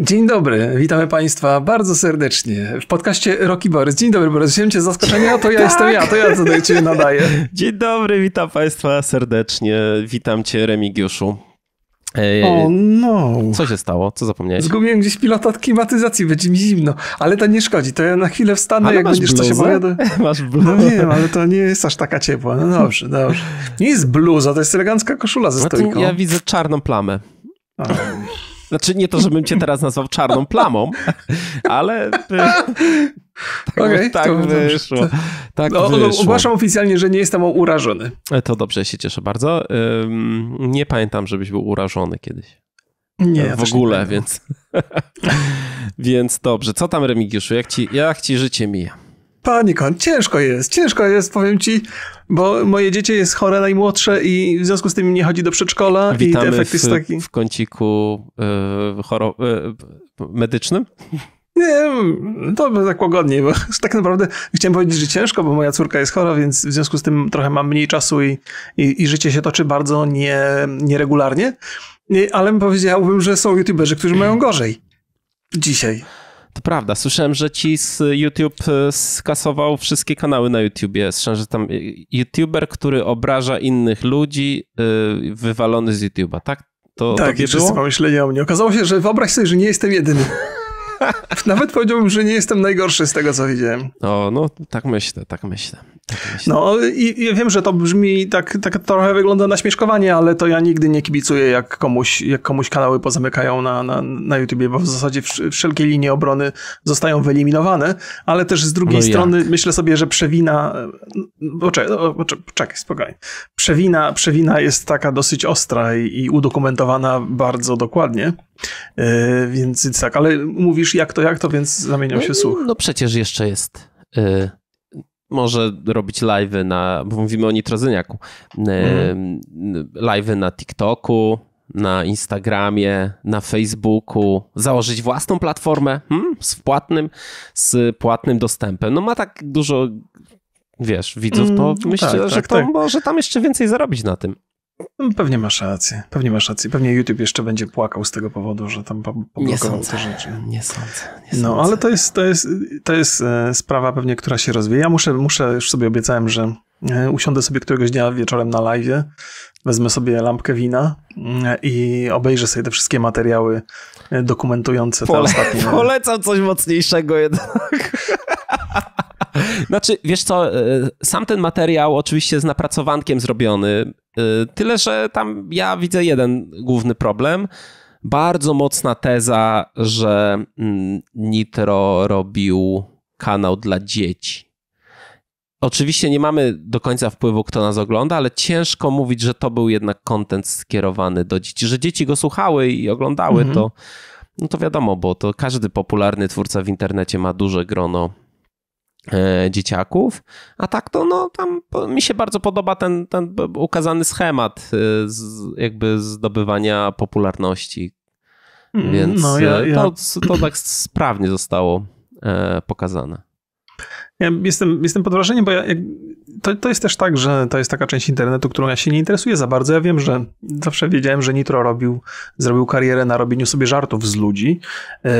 Dzień dobry, witamy Państwa bardzo serdecznie w podcaście Roki Borys. Dzień dobry, Borys, Wiem, Cię z zaskoczenia, to ja tak. jestem ja, to ja tutaj Cię nadaję. Dzień dobry, witam Państwa serdecznie, witam Cię Remigiuszu. E, o no. Co się stało? Co zapomniałeś? Zgubiłem gdzieś pilota od klimatyzacji, będzie mi zimno, ale to nie szkodzi, to ja na chwilę wstanę, ale jak będziesz bluzę? coś opowiadał. Masz bluzę? No wiem, ale to nie jest aż taka ciepła, no dobrze, dobrze. Nie jest bluza, to jest elegancka koszula ze no stoiką. Ja widzę czarną plamę. A. Znaczy nie to, żebym cię teraz nazwał czarną plamą, ale... E, tak, okay, tak wyszło. Tak no, wyszło. Ogłaszam oficjalnie, że nie jestem urażony. E, to dobrze, się cieszę bardzo. Nie pamiętam, żebyś był urażony kiedyś. Nie, w ja ogóle, nie więc. więc dobrze. Co tam, Remigiuszu? Jak ci, jak ci życie mija? Panikon, ciężko jest, ciężko jest, powiem ci, bo moje dziecię jest chore najmłodsze i w związku z tym nie chodzi do przedszkola Witamy i efekt w, jest taki... w kąciku yy, choro... yy, medycznym? Nie, to by tak łagodniej, bo tak naprawdę chciałem powiedzieć, że ciężko, bo moja córka jest chora, więc w związku z tym trochę mam mniej czasu i, i, i życie się toczy bardzo nie, nieregularnie. Ale powiedziałbym, że są youtuberzy, którzy mają gorzej dzisiaj. To prawda, słyszałem, że ci z YouTube e, skasował wszystkie kanały na YouTubie. Słyszałem, że tam e, YouTuber, który obraża innych ludzi, e, wywalony z YouTuba, tak? To, tak, to wszyscy było? pomyśleli o mnie. Okazało się, że wyobraź sobie, że nie jestem jedyny. Nawet powiedziałbym, że nie jestem najgorszy z tego, co widziałem. O, no tak myślę, tak myślę. No i, i wiem, że to brzmi tak, tak trochę wygląda na śmieszkowanie, ale to ja nigdy nie kibicuję, jak komuś, jak komuś kanały pozamykają na, na, na YouTubie, bo w zasadzie wszelkie linie obrony zostają wyeliminowane, ale też z drugiej no strony jak? myślę sobie, że przewina. No, czekaj, no, czekaj, spokojnie. Przewina, przewina jest taka dosyć ostra i, i udokumentowana bardzo dokładnie. Yy, więc tak, ale mówisz jak to, jak to, więc zamieniam no, się słuch. No przecież jeszcze jest. Yy może robić live'y na, bo mówimy o nitrozyniaku, mm. live'y na TikToku, na Instagramie, na Facebooku, założyć własną platformę hmm, z płatnym, z płatnym dostępem. No ma tak dużo, wiesz, widzów, to mm, myślę, tak, że tak, to tak. może tam jeszcze więcej zarobić na tym. No, pewnie masz rację, pewnie masz rację. Pewnie YouTube jeszcze będzie płakał z tego powodu, że tam poblokował te rzeczy. Nie sądzę, nie no, sądzę. No, ale to jest, to jest, to jest e, sprawa pewnie, która się rozwija. Ja muszę, muszę, już sobie obiecałem, że e, usiądę sobie któregoś dnia wieczorem na live, wezmę sobie lampkę wina mm, i obejrzę sobie te wszystkie materiały e, dokumentujące Pole, ostatnie. Polecam coś mocniejszego jednak. Znaczy, wiesz co, sam ten materiał oczywiście z napracowankiem zrobiony, Y, tyle, że tam ja widzę jeden główny problem. Bardzo mocna teza, że mm, Nitro robił kanał dla dzieci. Oczywiście nie mamy do końca wpływu, kto nas ogląda, ale ciężko mówić, że to był jednak kontent skierowany do dzieci. Że dzieci go słuchały i oglądały, mhm. to, no to wiadomo, bo to każdy popularny twórca w internecie ma duże grono E, dzieciaków, a tak to no tam mi się bardzo podoba ten, ten ukazany schemat e, z, jakby zdobywania popularności, hmm, więc no, e, ja, ja... To, to tak sprawnie zostało pokazane. Ja jestem, jestem pod wrażeniem, bo ja, to, to jest też tak, że to jest taka część internetu, którą ja się nie interesuję za bardzo. Ja wiem, że zawsze wiedziałem, że Nitro robił, zrobił karierę na robieniu sobie żartów z ludzi yy,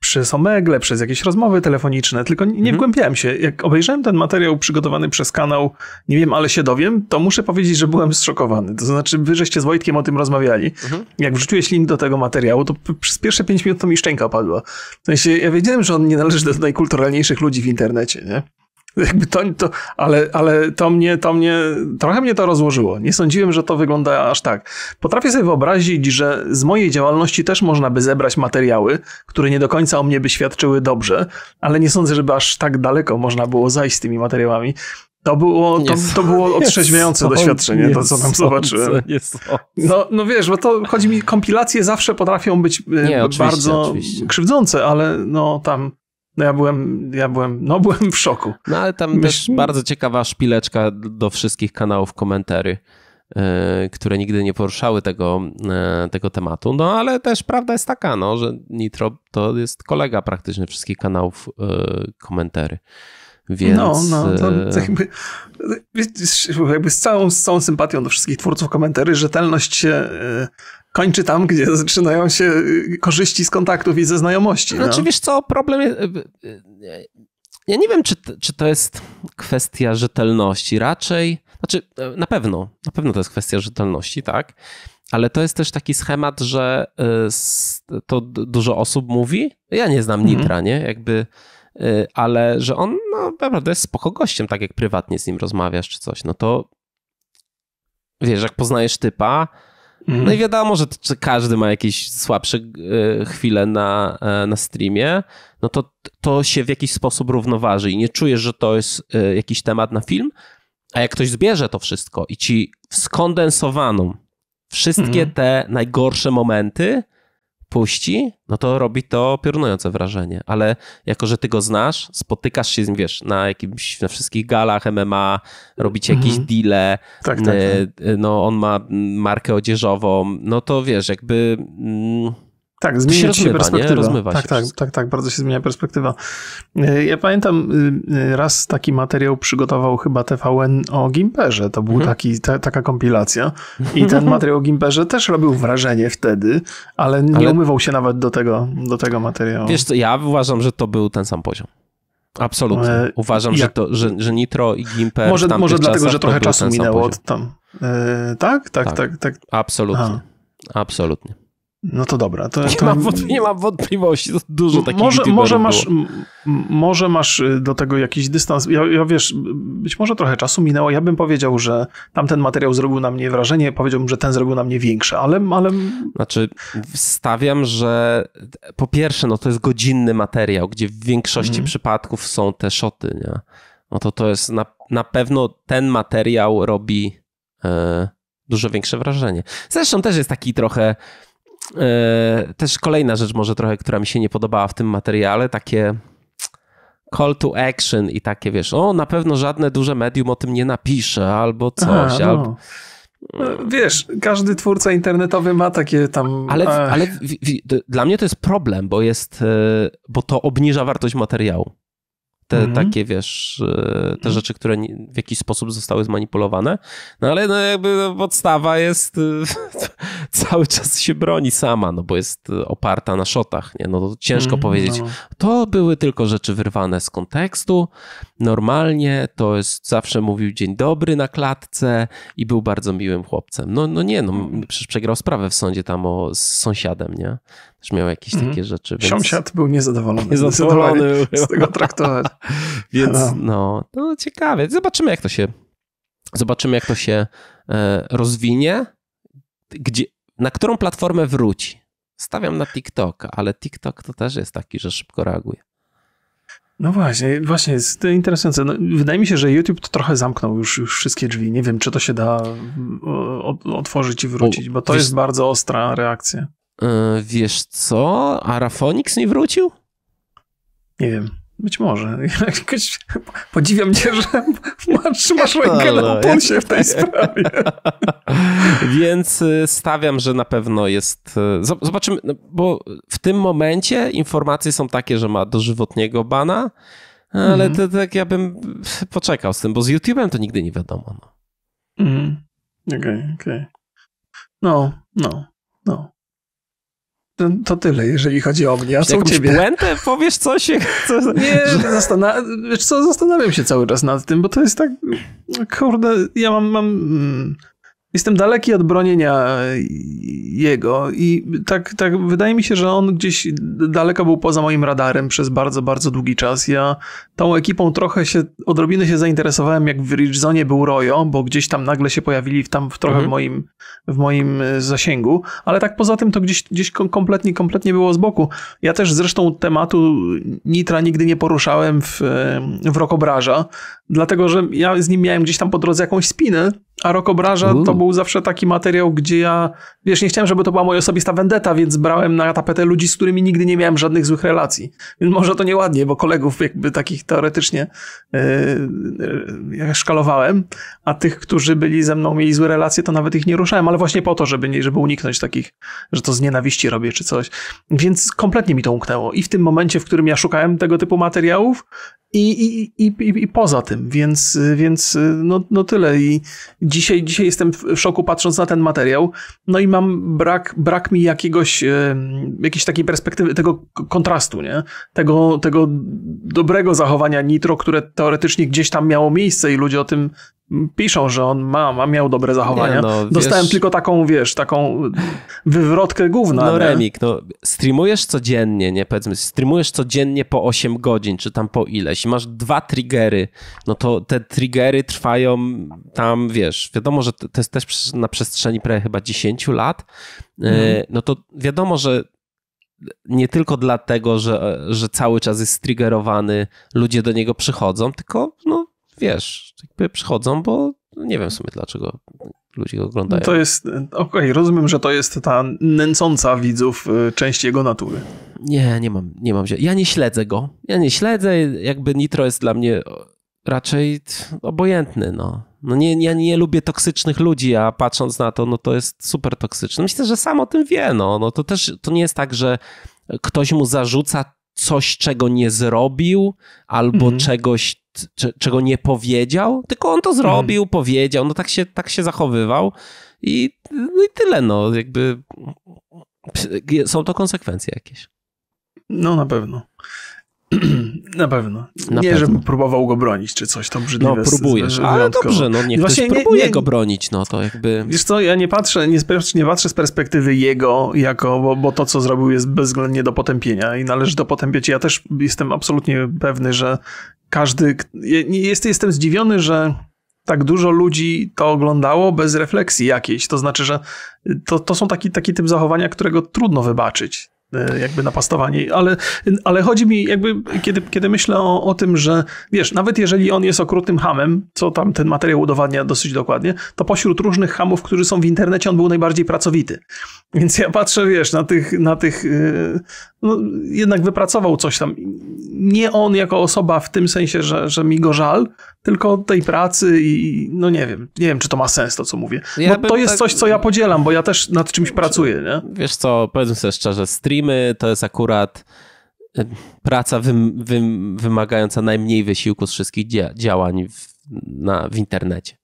przez Omegle, przez jakieś rozmowy telefoniczne, tylko nie mhm. wgłębiałem się. Jak obejrzałem ten materiał przygotowany przez kanał Nie wiem, ale się dowiem, to muszę powiedzieć, że byłem zszokowany. To znaczy, wy żeście z Wojtkiem o tym rozmawiali. Mhm. Jak wrzuciłeś link do tego materiału, to przez pierwsze pięć minut to mi szczęka padła. W sensie, ja wiedziałem, że on nie należy do najkulturalniejszych ludzi w internecie, nie? Jakby to, to, ale, ale to mnie, to mnie, trochę mnie to rozłożyło. Nie sądziłem, że to wygląda aż tak. Potrafię sobie wyobrazić, że z mojej działalności też można by zebrać materiały, które nie do końca o mnie by świadczyły dobrze, ale nie sądzę, żeby aż tak daleko można było zajść z tymi materiałami. To było, to, to było otrzeźwiające doświadczenie, to co tam zobaczyłem. No, no wiesz, bo to chodzi mi, kompilacje zawsze potrafią być e, nie, bardzo oczywiście, oczywiście. krzywdzące, ale no tam no ja byłem, ja byłem, no byłem w szoku. No ale tam Myś... też bardzo ciekawa szpileczka do wszystkich kanałów komentarzy, yy, e, które nigdy nie poruszały tego, yy, tego tematu. No ale też prawda jest taka, no, że Nitro to jest kolega praktycznie wszystkich kanałów yy, e, komentarzy. Więc... No, no, to jakby, jakby z, całą, z całą sympatią do wszystkich twórców komentarzy, rzetelność się kończy tam, gdzie zaczynają się y, korzyści z kontaktów i ze znajomości. Znaczy, no. wiesz co, problem jest... Y, y, ja nie wiem, czy, czy to jest kwestia rzetelności. Raczej, znaczy e, na pewno, na pewno to jest kwestia rzetelności, tak? Ale to jest też taki schemat, że to dużo osób mówi. Ja nie znam mhm. Nitra, nie? Jakby, ale że on no, naprawdę jest spoko gościem, tak jak prywatnie z nim rozmawiasz czy coś. No to wiesz, jak poznajesz typa, no i wiadomo, że każdy ma jakieś słabsze e, chwile na, e, na streamie, no to to się w jakiś sposób równoważy i nie czujesz, że to jest e, jakiś temat na film, a jak ktoś zbierze to wszystko i ci skondensowaną wszystkie mhm. te najgorsze momenty, puści, no to robi to piorunujące wrażenie. Ale jako, że ty go znasz, spotykasz się z nim, wiesz, na jakimś, na wszystkich galach MMA, robicie mhm. jakieś deale, tak, tak, e, tak. no on ma markę odzieżową, no to wiesz, jakby... Mm, tak, zmienia się, rozmywa, się perspektywa. Nie? Rozmywa tak, się tak, tak, tak, tak, bardzo się zmienia perspektywa. E, ja pamiętam y, y, raz taki materiał przygotował chyba TVN o Gimperze. To był mhm. taki, ta, taka kompilacja. I ten materiał o Gimperze też robił wrażenie wtedy, ale nie ale... umywał się nawet do tego, do tego materiału. Wiesz co, ja uważam, że to był ten sam poziom. Absolutnie. E, uważam, ja... że, to, że, że Nitro i Gimper Może, może dlatego, że trochę czasu minęło od tam. Yy, tak? Tak, tak, tak, tak, Absolutnie. Aha. Absolutnie. No to dobra. To, nie, ma Mam, nie wątpliwości, to dużo takich może, może masz, m- może masz y, do tego jakiś dystans. Ja, ja, wiesz, być może trochę czasu minęło. Ja bym powiedział, że tamten materiał zrobił na mnie wrażenie, powiedziałbym, że ten zrobił na mnie większe, ale... ale... Znaczy, stawiam, że po pierwsze, no to jest godzinny materiał, gdzie w większości mm. przypadków są te szoty, nie? No to to jest na, na pewno ten materiał robi e, dużo większe wrażenie. Zresztą też jest taki trochę E, też kolejna rzecz może trochę, która mi się nie podobała w tym materiale, takie call to action i takie, wiesz, o, na pewno żadne duże medium o tym nie napisze, albo coś, Aha, no. albo... No, wiesz, każdy twórca internetowy ma takie tam... Ale, ale w, w, dla mnie to jest problem, bo jest, e, bo to obniża wartość materiału. Te mhm. takie, wiesz, e, te rzeczy, które w jakiś sposób zostały zmanipulowane. No ale no jakby no, podstawa jest cały czas się broni sama, no bo jest e, oparta na szotach, nie? No to ciężko mm, powiedzieć. No. To były tylko rzeczy wyrwane z kontekstu. Normalnie to jest, zawsze mówił dzień dobry na klatce i był bardzo miłym chłopcem. No, no nie, no mm. przecież przegrał sprawę w sądzie tam o, z sąsiadem, nie? Też miał jakieś mm. takie rzeczy. Więc... Sąsiad był niezadowolony. Niezadowolony z tego traktować. więc no. no, no ciekawe. Zobaczymy jak to się Zobaczymy, jak to się e, rozwinie. Gdzie, na którą platformę wróci? Stawiam na TikTok, ale TikTok to też jest taki, że szybko reaguje. No właśnie, właśnie, jest to interesujące. No, wydaje mi się, że YouTube to trochę zamknął już, już wszystkie drzwi. Nie wiem, czy to się da otworzyć i wrócić, bo to wiesz, jest bardzo ostra reakcja. Yy, wiesz co? Arafonix nie wrócił? Nie wiem. Być może. Jakoś podziwiam cię, że masz, masz no, rękę na no, pulsie w tej sprawie. Więc y, stawiam, że na pewno jest... Y, zobaczymy, no, bo w tym momencie informacje są takie, że ma dożywotniego bana, ale mhm. to tak ja bym poczekał z tym, bo z YouTube'em to nigdy nie wiadomo. No. Mhm. Okej, okay, okej. Okay. No, no, no to, to tyle, jeżeli chodzi o mnie. A co u ciebie? Puentę? Powiesz coś? Co... Nie, zastana... co, zastanawiam się cały czas nad tym, bo to jest tak, kurde, ja mam, mam mm, Jestem daleki od bronienia e, jego i tak, tak wydaje mi się, że on gdzieś daleko był poza moim radarem przez bardzo, bardzo długi czas. Ja tą ekipą trochę się, odrobinę się zainteresowałem, jak w Ridgezonie był Rojo, bo gdzieś tam nagle się pojawili w tam w trochę mhm. moim, w moim e, zasięgu, ale tak poza tym to gdzieś, gdzieś kompletnie, kompletnie było z boku. Ja też zresztą tematu Nitra nigdy nie poruszałem w, e, w Rokobraża, dlatego że ja z nim miałem gdzieś tam po drodze jakąś spinę, a Rok Obraża to mm. był zawsze taki materiał, gdzie ja, wiesz, nie chciałem, żeby to była moja osobista vendetta, więc brałem na tapetę ludzi, z którymi nigdy nie miałem żadnych złych relacji. Więc może to nieładnie, bo kolegów jakby takich teoretycznie yy, yy, szkalowałem, a tych, którzy byli ze mną, mieli złe relacje, to nawet ich nie ruszałem, ale właśnie po to, żeby, nie, żeby uniknąć takich, że to z nienawiści robię czy coś. Więc kompletnie mi to umknęło. I w tym momencie, w którym ja szukałem tego typu materiałów, i, i, i, i, poza tym, więc, więc y, no, no tyle. I dzisiaj, dzisiaj jestem w szoku patrząc na ten materiał. No i mam brak, brak mi jakiegoś, y, jakiejś takiej perspektywy, tego kontrastu, nie? Tego, tego dobrego zachowania Nitro, które teoretycznie gdzieś tam miało miejsce i ludzie o tym piszą, że on ma, ma miał dobre zachowania. Nie, no, Dostałem wiesz... tylko taką, wiesz, taką wywrotkę główną. No Remik, no streamujesz codziennie, nie powiedzmy, streamujesz codziennie po 8 godzin, czy tam po ileś. Masz dwa triggery, no to te triggery trwają tam, wiesz, wiadomo, że to jest też na przestrzeni prawie chyba 10 lat, e, mhm. no to wiadomo, że nie tylko dlatego, że, e, że cały czas jest strigerowany, ludzie do niego przychodzą, tylko no wiesz, jakby przychodzą, bo nie wiem w sumie dlaczego ludzi oglądają. to jest, okej, okay, rozumiem, że to jest ta nęcąca widzów y, część jego natury. Nie, nie mam, nie mam Ja nie śledzę go. Ja nie śledzę, jakby Nitro jest dla mnie raczej obojętny, no. No nie, ja nie lubię toksycznych ludzi, a patrząc na to, no to jest super toksyczne. Myślę, że sam o tym wie, no. no to też, to nie jest tak, że ktoś mu zarzuca coś, czego nie zrobił, albo mhm. czegoś, czego nie powiedział, tylko on to mm. zrobił, powiedział, no tak się, tak się zachowywał i, no i tyle, no jakby są to konsekwencje jakieś. No na pewno. Na pewno. Na nie, pewno. próbował go bronić, czy coś, to brzydliwe. No, próbujesz, ale dobrze, no niech Właśnie ktoś próbuje nie, go bronić, no to jakby... Wiesz co, ja nie patrzę, nie, nie patrzę z perspektywy jego jako, bo, bo, to, co zrobił jest bezwzględnie do potępienia i należy to potępiać. Ja też jestem absolutnie pewny, że każdy. Jest, jestem zdziwiony, że tak dużo ludzi to oglądało bez refleksji jakiejś. To znaczy, że to, to są taki, taki typ zachowania, którego trudno wybaczyć. E, jakby napastowanie, ale, ale chodzi mi jakby, kiedy, kiedy myślę o, o tym, że wiesz, nawet jeżeli on jest okrutnym hamem, co tam ten materiał udowadnia dosyć dokładnie, to pośród różnych hamów, którzy są w internecie, on był najbardziej pracowity. Więc ja patrzę, wiesz, na tych, na tych e, no, jednak wypracował coś tam. Nie on jako osoba w tym sensie, że, że mi go żal, tylko tej pracy i no nie wiem, nie wiem, czy to ma sens to, co mówię. No, to jest tak... coś, co ja podzielam, bo ja też nad czymś znaczy, pracuję, nie? Wiesz co, powiedzmy sobie szczerze, stream robimy, to jest akurat e, praca wym, wym, wymagająca najmniej wysiłku z wszystkich dzia działań w, na, w internecie.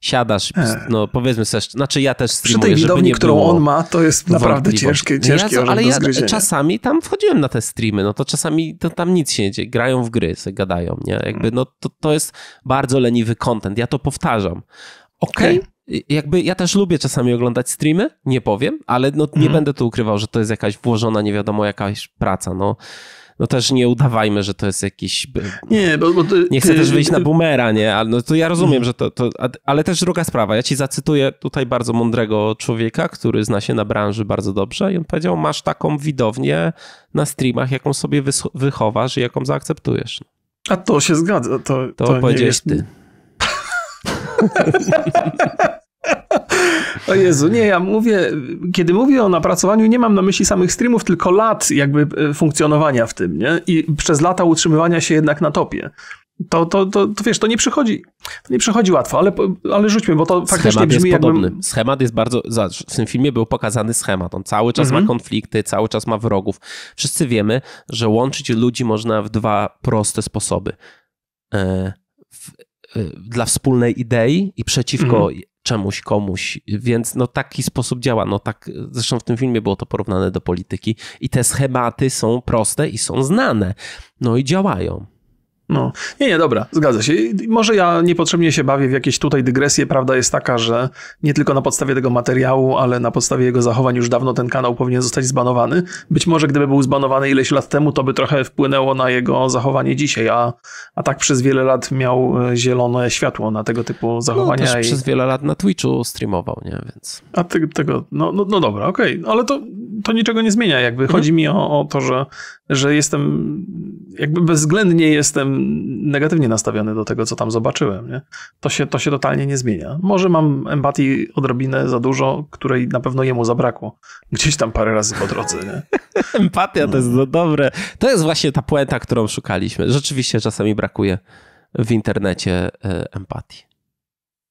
Siadasz, e. no powiedzmy sobie, znaczy ja też streamuję, Przy tej widowni, którą on ma, to jest naprawdę ciężkie, no ciężkie ja, Ale ja zgryzienia. czasami tam wchodziłem na te streamy, no to czasami to tam nic się nie dzieje, grają w gry, gadają, nie? Jakby mm. no to, to jest bardzo leniwy content, ja to powtarzam. Okej, okay, okay jakby ja też lubię czasami oglądać streamy, nie powiem, ale no, nie mhm. będę tu ukrywał, że to jest jakaś włożona, nie wiadomo jakaś praca, no. No też nie udawajmy, że to jest jakiś... Nie, bo... bo ty, nie chcę ty, też y, wyjść ty, na y- boomera, nie? Ale no to ja rozumiem, mhm. że to, to... Ale też druga sprawa. Ja ci zacytuję tutaj bardzo mądrego człowieka, który zna się na branży bardzo dobrze i on powiedział, masz taką widownię na streamach, jaką sobie wychowasz i jaką zaakceptujesz. A to się zgadza. To, to, to powiedziałeś jest... ty. O Jezu, nie, ja mówię, kiedy mówię o napracowaniu, nie mam na myśli samych streamów, tylko lat jakby e, funkcjonowania w tym, nie? I przez lata utrzymywania się jednak na topie. To, to, to, to, wiesz, to nie przychodzi, to nie przychodzi łatwo, ale, ale rzućmy, bo to faktycznie schemat brzmi jest podobny. Jakbym... Schemat jest bardzo, w tym filmie był pokazany schemat, on cały czas ma mhm. konflikty, cały czas ma wrogów. Wszyscy wiemy, że łączyć ludzi można w dwa proste sposoby. E, e, dla wspólnej idei i przeciwko mhm czemuś, komuś, więc no taki sposób działa, no tak, zresztą w tym filmie było to porównane do polityki i te schematy są proste i są znane, no i działają. No, nie, nie, dobra, zgadza się. Może ja niepotrzebnie się bawię w jakieś tutaj dygresje. Prawda jest taka, że nie tylko na podstawie tego materiału, ale na podstawie jego zachowań już dawno ten kanał powinien zostać zbanowany. Być może gdyby był zbanowany ileś lat temu, to by trochę wpłynęło na jego zachowanie dzisiaj, a, a tak przez wiele lat miał e, zielone światło na tego typu no, zachowania. No, też i... przez wiele lat na Twitchu streamował, nie? Więc... A ty, tego, no, no, no dobra, okej, okay. ale to to niczego nie zmienia. Jakby chodzi mhm. mi o, o, to, że, że jestem, jakby bezwzględnie jestem negatywnie nastawiony do tego, co tam zobaczyłem. Nie? To, się, to się totalnie nie zmienia. Może mam empatii odrobinę za dużo, której na pewno jemu zabrakło. Gdzieś tam parę razy po drodze. Nie? Empatia to jest no. dobre. To jest właśnie ta puenta, którą szukaliśmy. Rzeczywiście czasami brakuje w internecie e, empatii.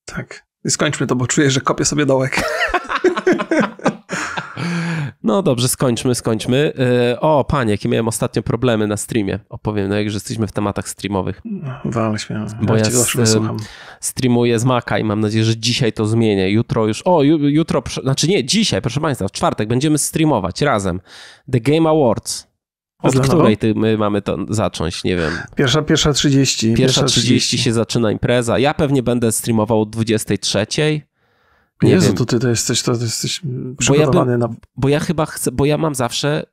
Tak. I skończmy to, bo czuję, że kopię sobie dołek. No dobrze, skończmy, skończmy. E, o, panie, jakie miałem ostatnio problemy na streamie. Opowiem, no jak że jesteśmy w tematach streamowych. Wal śmiało. Bo ja, ja zawsze e, słucham. streamuję z Maca i mam nadzieję, że dzisiaj to zmienię. Jutro już, o, jutro, znaczy nie, dzisiaj, proszę państwa, w czwartek będziemy streamować razem The Game Awards. Od której ty, my mamy to zacząć? Nie wiem. Pierwsza, pierwsza 30. Pierwsza, 30. 30 się zaczyna impreza. Ja pewnie będę streamował o 23. Nie Jezu, wiem. to ty to jesteś, to, jesteś przygotowany bo ja bym, na... Bo ja chyba chcę, bo ja mam zawsze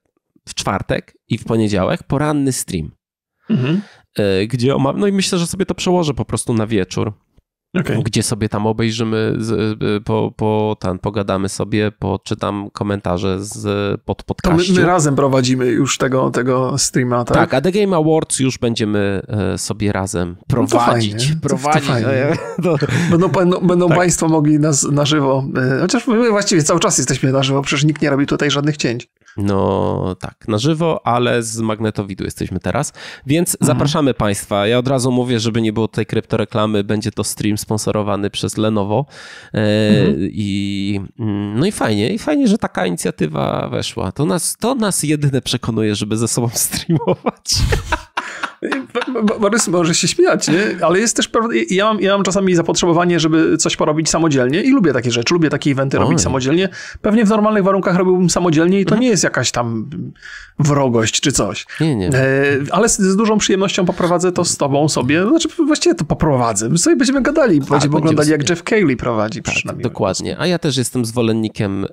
w czwartek i w poniedziałek poranny stream. Mhm. E, gdzie mam, no i myślę, że sobie to przełożę po prostu na wieczór. Okay. Gdzie sobie tam obejrzymy, y, po, po, ten, pogadamy sobie, poczytam komentarze z, pod podcastem. My, my, razem prowadzimy już tego, tego streama, tak? Tak, a The Game Awards już będziemy e, sobie razem prowadzić. No to prowadzić. To, to no no, będą będą tak. Państwo mogli nas na żywo, e, chociaż my właściwie cały czas jesteśmy na żywo, przecież nikt nie robi tutaj żadnych cięć. No tak, na żywo, ale z magnetowidu jesteśmy teraz. Więc mhm. zapraszamy Państwa. Ja od razu mówię, żeby nie było tej kryptoreklamy, będzie to stream sponsorowany przez Lenovo. E, mhm. I, no i fajnie, i fajnie, że taka inicjatywa weszła. To nas, to nas jedyne przekonuje, żeby ze sobą streamować. Borys może się śmiać, nie? ale jest też prawda, ja mam, ja mam czasami zapotrzebowanie, żeby coś porobić samodzielnie i lubię takie rzeczy, lubię takie eventy Oj. robić samodzielnie. Pewnie w normalnych warunkach robiłbym samodzielnie i to mhm. nie jest jakaś tam wrogość czy coś. Nie, nie. E, ale z, z dużą przyjemnością poprowadzę to z tobą sobie, znaczy właściwie to poprowadzę, my sobie będziemy gadali, tak, będziemy oglądali jak Jeff Cayley prowadzi tak, Dokładnie, a ja też jestem zwolennikiem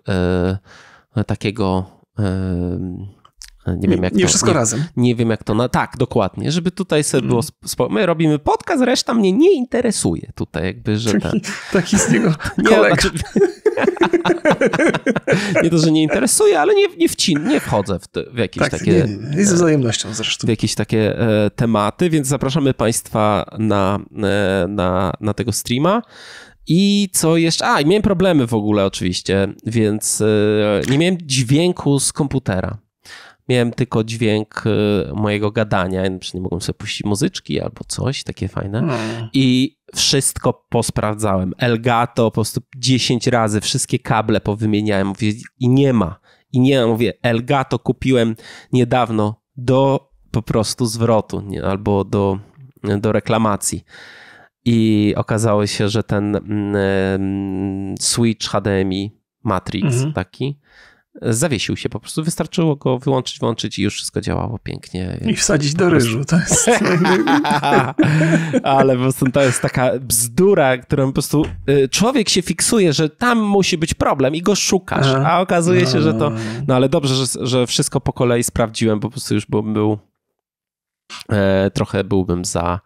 e, takiego... E, E, nie wiem, jak nie to, wszystko nie, razem. Nie wiem, jak to na. Tak, dokładnie, żeby tutaj sobie mm. było. Spo... My robimy podcast, reszta mnie nie interesuje tutaj, jakby, że. Taki, z niego Nie, znaczy- nie to, że nie interesuje, ale nie, nie, wcin, nie wchodzę w, te, w jakieś tak, takie. Nie, nie, nie, e, z wzajemnością zresztą. W jakieś takie e, tematy, więc zapraszamy Państwa na, e, na, na tego streama. I co jeszcze? A, i miałem problemy w ogóle, oczywiście, więc e, nie miałem dźwięku z komputera miałem tylko dźwięk y, mojego gadania, no, nie mogłem sobie puścić muzyczki albo coś, takie fajne. Hmm. I wszystko posprawdzałem. Elgato po prostu 10 razy, wszystkie kable powymieniałem mówię, i nie ma. I nie ma, mówię, Elgato kupiłem niedawno do po prostu zwrotu nie, albo do, do reklamacji. I okazało się, że ten mm, y, mm switch HDMI Matrix mhm. taki zawiesił się po prostu. Wystarczyło go wyłączyć, włączyć i już wszystko działało pięknie. I wsadzić do ryżu. To jest... Ale po prostu to jest taka bzdura, którą po prostu y, człowiek się fiksuje, że tam musi być problem i go szukasz, a okazuje się, że to... No, no, no. no ale dobrze, że, że wszystko po kolei sprawdziłem, po prostu już byłbym był... E, trochę byłbym za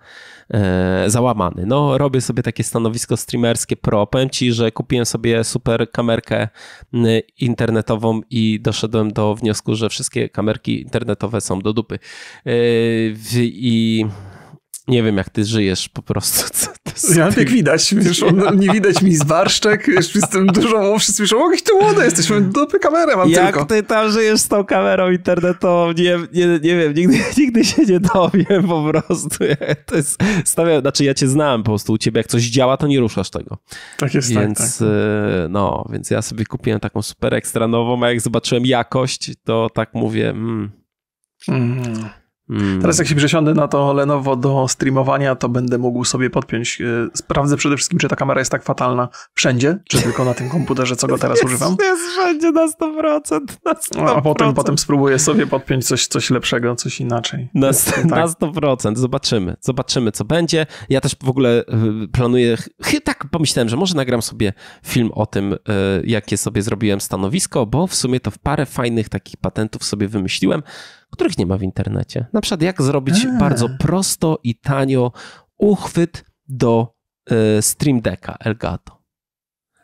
e, załamany. No, robię sobie takie stanowisko streamerskie pro. Powiem ci, że kupiłem sobie super kamerkę internetową i doszedłem do wniosku, że wszystkie kamerki internetowe są do dupy. E, w, I nie wiem, jak ty żyjesz po prostu, co, ja, jak widać, wiesz, on, nie widać mi z barszczek, wiesz, jestem dużą, wszyscy piszą, jaki ty młody jesteś, mam dupy kamerę mam jak tylko. Jak ty tam żyjesz z tą kamerą internetową, nie, nie, nie wiem, nigdy, nigdy się nie dowiem po prostu. To jest, stawiam, znaczy ja cię znałem po prostu, u ciebie jak coś działa, to nie ruszasz tego. Tak jest, tak, więc, tak, tak. No, więc ja sobie kupiłem taką super ekstra nową, a jak zobaczyłem jakość, to tak mówię, mm, mm. Mm. Teraz jak się przesiądę na to Lenovo do streamowania, to będę mógł sobie podpiąć. E, sprawdzę przede wszystkim, czy ta kamera jest tak fatalna wszędzie, czy tylko na tym komputerze, co go teraz jest, używam. Jest wszędzie na 100%, na 100%. No, a potem, potem spróbuję sobie podpiąć coś, coś lepszego, coś inaczej. Na, tak. na 100%, zobaczymy. Zobaczymy, co będzie. Ja też w ogóle e, planuję, tak pomyślałem, że może nagram sobie film o tym, e, jakie sobie zrobiłem stanowisko, bo w sumie to w parę fajnych takich patentów sobie wymyśliłem których nie ma w internecie. Na przykład, jak zrobić A. bardzo prosto i tanio uchwyt do y, Stream Decka Elgato.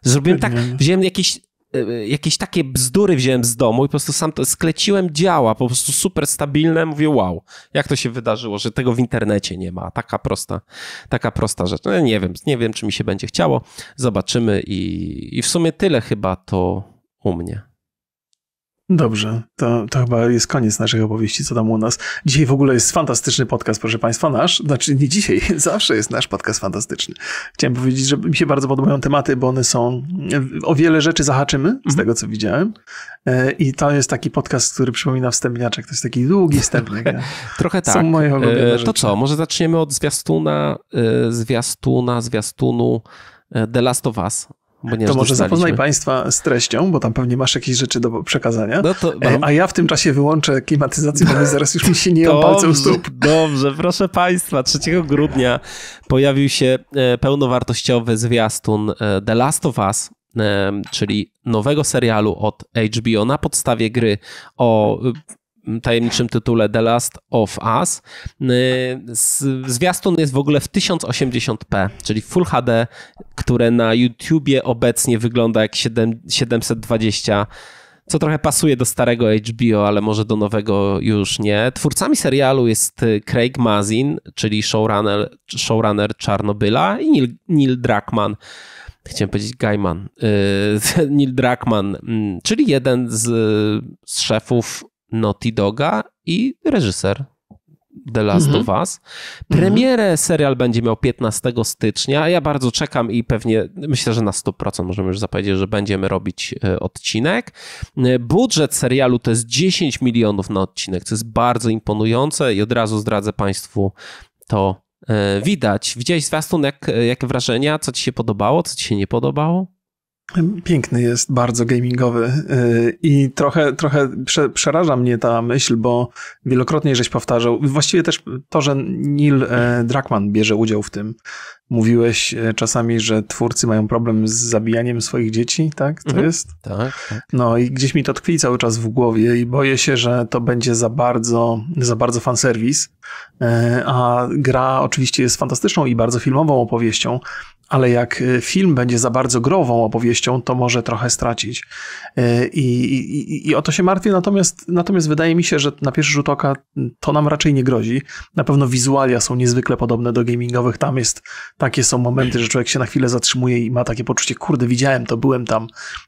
Zrobiłem tak, wziąłem jakieś, y, jakieś takie bzdury wziąłem z domu i po prostu sam to skleciłem, działa, po prostu super stabilne, mówię wow, jak to się wydarzyło, że tego w internecie nie ma, taka prosta, taka prosta rzecz. No, nie wiem, nie wiem, czy mi się będzie chciało, zobaczymy i, i w sumie tyle chyba to u mnie. Dobrze, to, to chyba jest koniec naszych opowieści, co tam u nas. Dzisiaj w ogóle jest fantastyczny podcast, proszę Państwa, nasz. Znaczy nie dzisiaj, zawsze jest nasz podcast fantastyczny. Chciałem powiedzieć, że mi się bardzo podobają tematy, bo one są, e, o wiele rzeczy zahaczymy, z mhm. tego co widziałem. E, I to jest taki podcast, który przypomina wstępniaczek. To jest taki długi wstępniak. Trochę tak. Są moje e, To co, może zaczniemy od zwiastuna, e, zwiastuna, zwiastunu The Last of Us. Bo nie to może zapoznaj Państwa z treścią, bo tam pewnie masz jakieś rzeczy do przekazania. No to, no. E, A ja w tym czasie wyłączę klimatyzację, bo zaraz już mi się nie palcem stóp. Dobrze, proszę Państwa, 3 grudnia pojawił się e, pełnowartościowy zwiastun e, The Last of Us, czyli nowego serialu od HBO na podstawie gry o tajemniczym tytule The Last of Us. Y, zwiastun jest w ogóle w 1080p, czyli Full HD, które na YouTubie obecnie wygląda jak 7, 720 co trochę pasuje do starego HBO, ale może do nowego już nie. Twórcami serialu jest y, Craig Mazin, czyli showrunner, showrunner Czarnobyla i Neil, Neil Druckmann, chciałem powiedzieć Gaiman, y, Neil Druckmann, mm, czyli jeden z, z szefów Naughty Doga i reżyser The Last mm -hmm. of Us. Premierę mm -hmm. serial będzie miał 15 stycznia. Ja bardzo czekam i pewnie myślę, że na 100% możemy już zapowiedzieć, że będziemy robić e, odcinek. E, budżet serialu to jest 10 milionów na odcinek, co jest bardzo imponujące i od razu zdradzę Państwu to e, widać. Widziałeś zwiastun, jak, jakie wrażenia, co Ci się podobało, co Ci się nie podobało? Piękny jest, bardzo gamingowy y, i trochę, trochę przeraża mnie ta myśl, bo wielokrotnie żeś powtarzał, właściwie też to, że Neil e, Druckmann bierze udział w tym. Mówiłeś e, czasami, że twórcy mają problem z zabijaniem swoich dzieci, tak? To mhm. jest? Tak, tak, No i gdzieś mi to tkwi cały czas w głowie i boję się, że to będzie za bardzo, za bardzo fanserwis, e, a gra oczywiście jest fantastyczną i bardzo filmową opowieścią, ale jak y, film będzie za bardzo grową opowieścią, to może trochę stracić. Y, I, i, i o to się martwię, natomiast, natomiast wydaje mi się, że na pierwszy rzut oka mm, to nam raczej nie grozi. Na pewno wizualia są niezwykle podobne do gamingowych, tam jest, takie są momenty, że człowiek się na chwilę zatrzymuje i ma takie poczucie, kurde, widziałem to, byłem tam.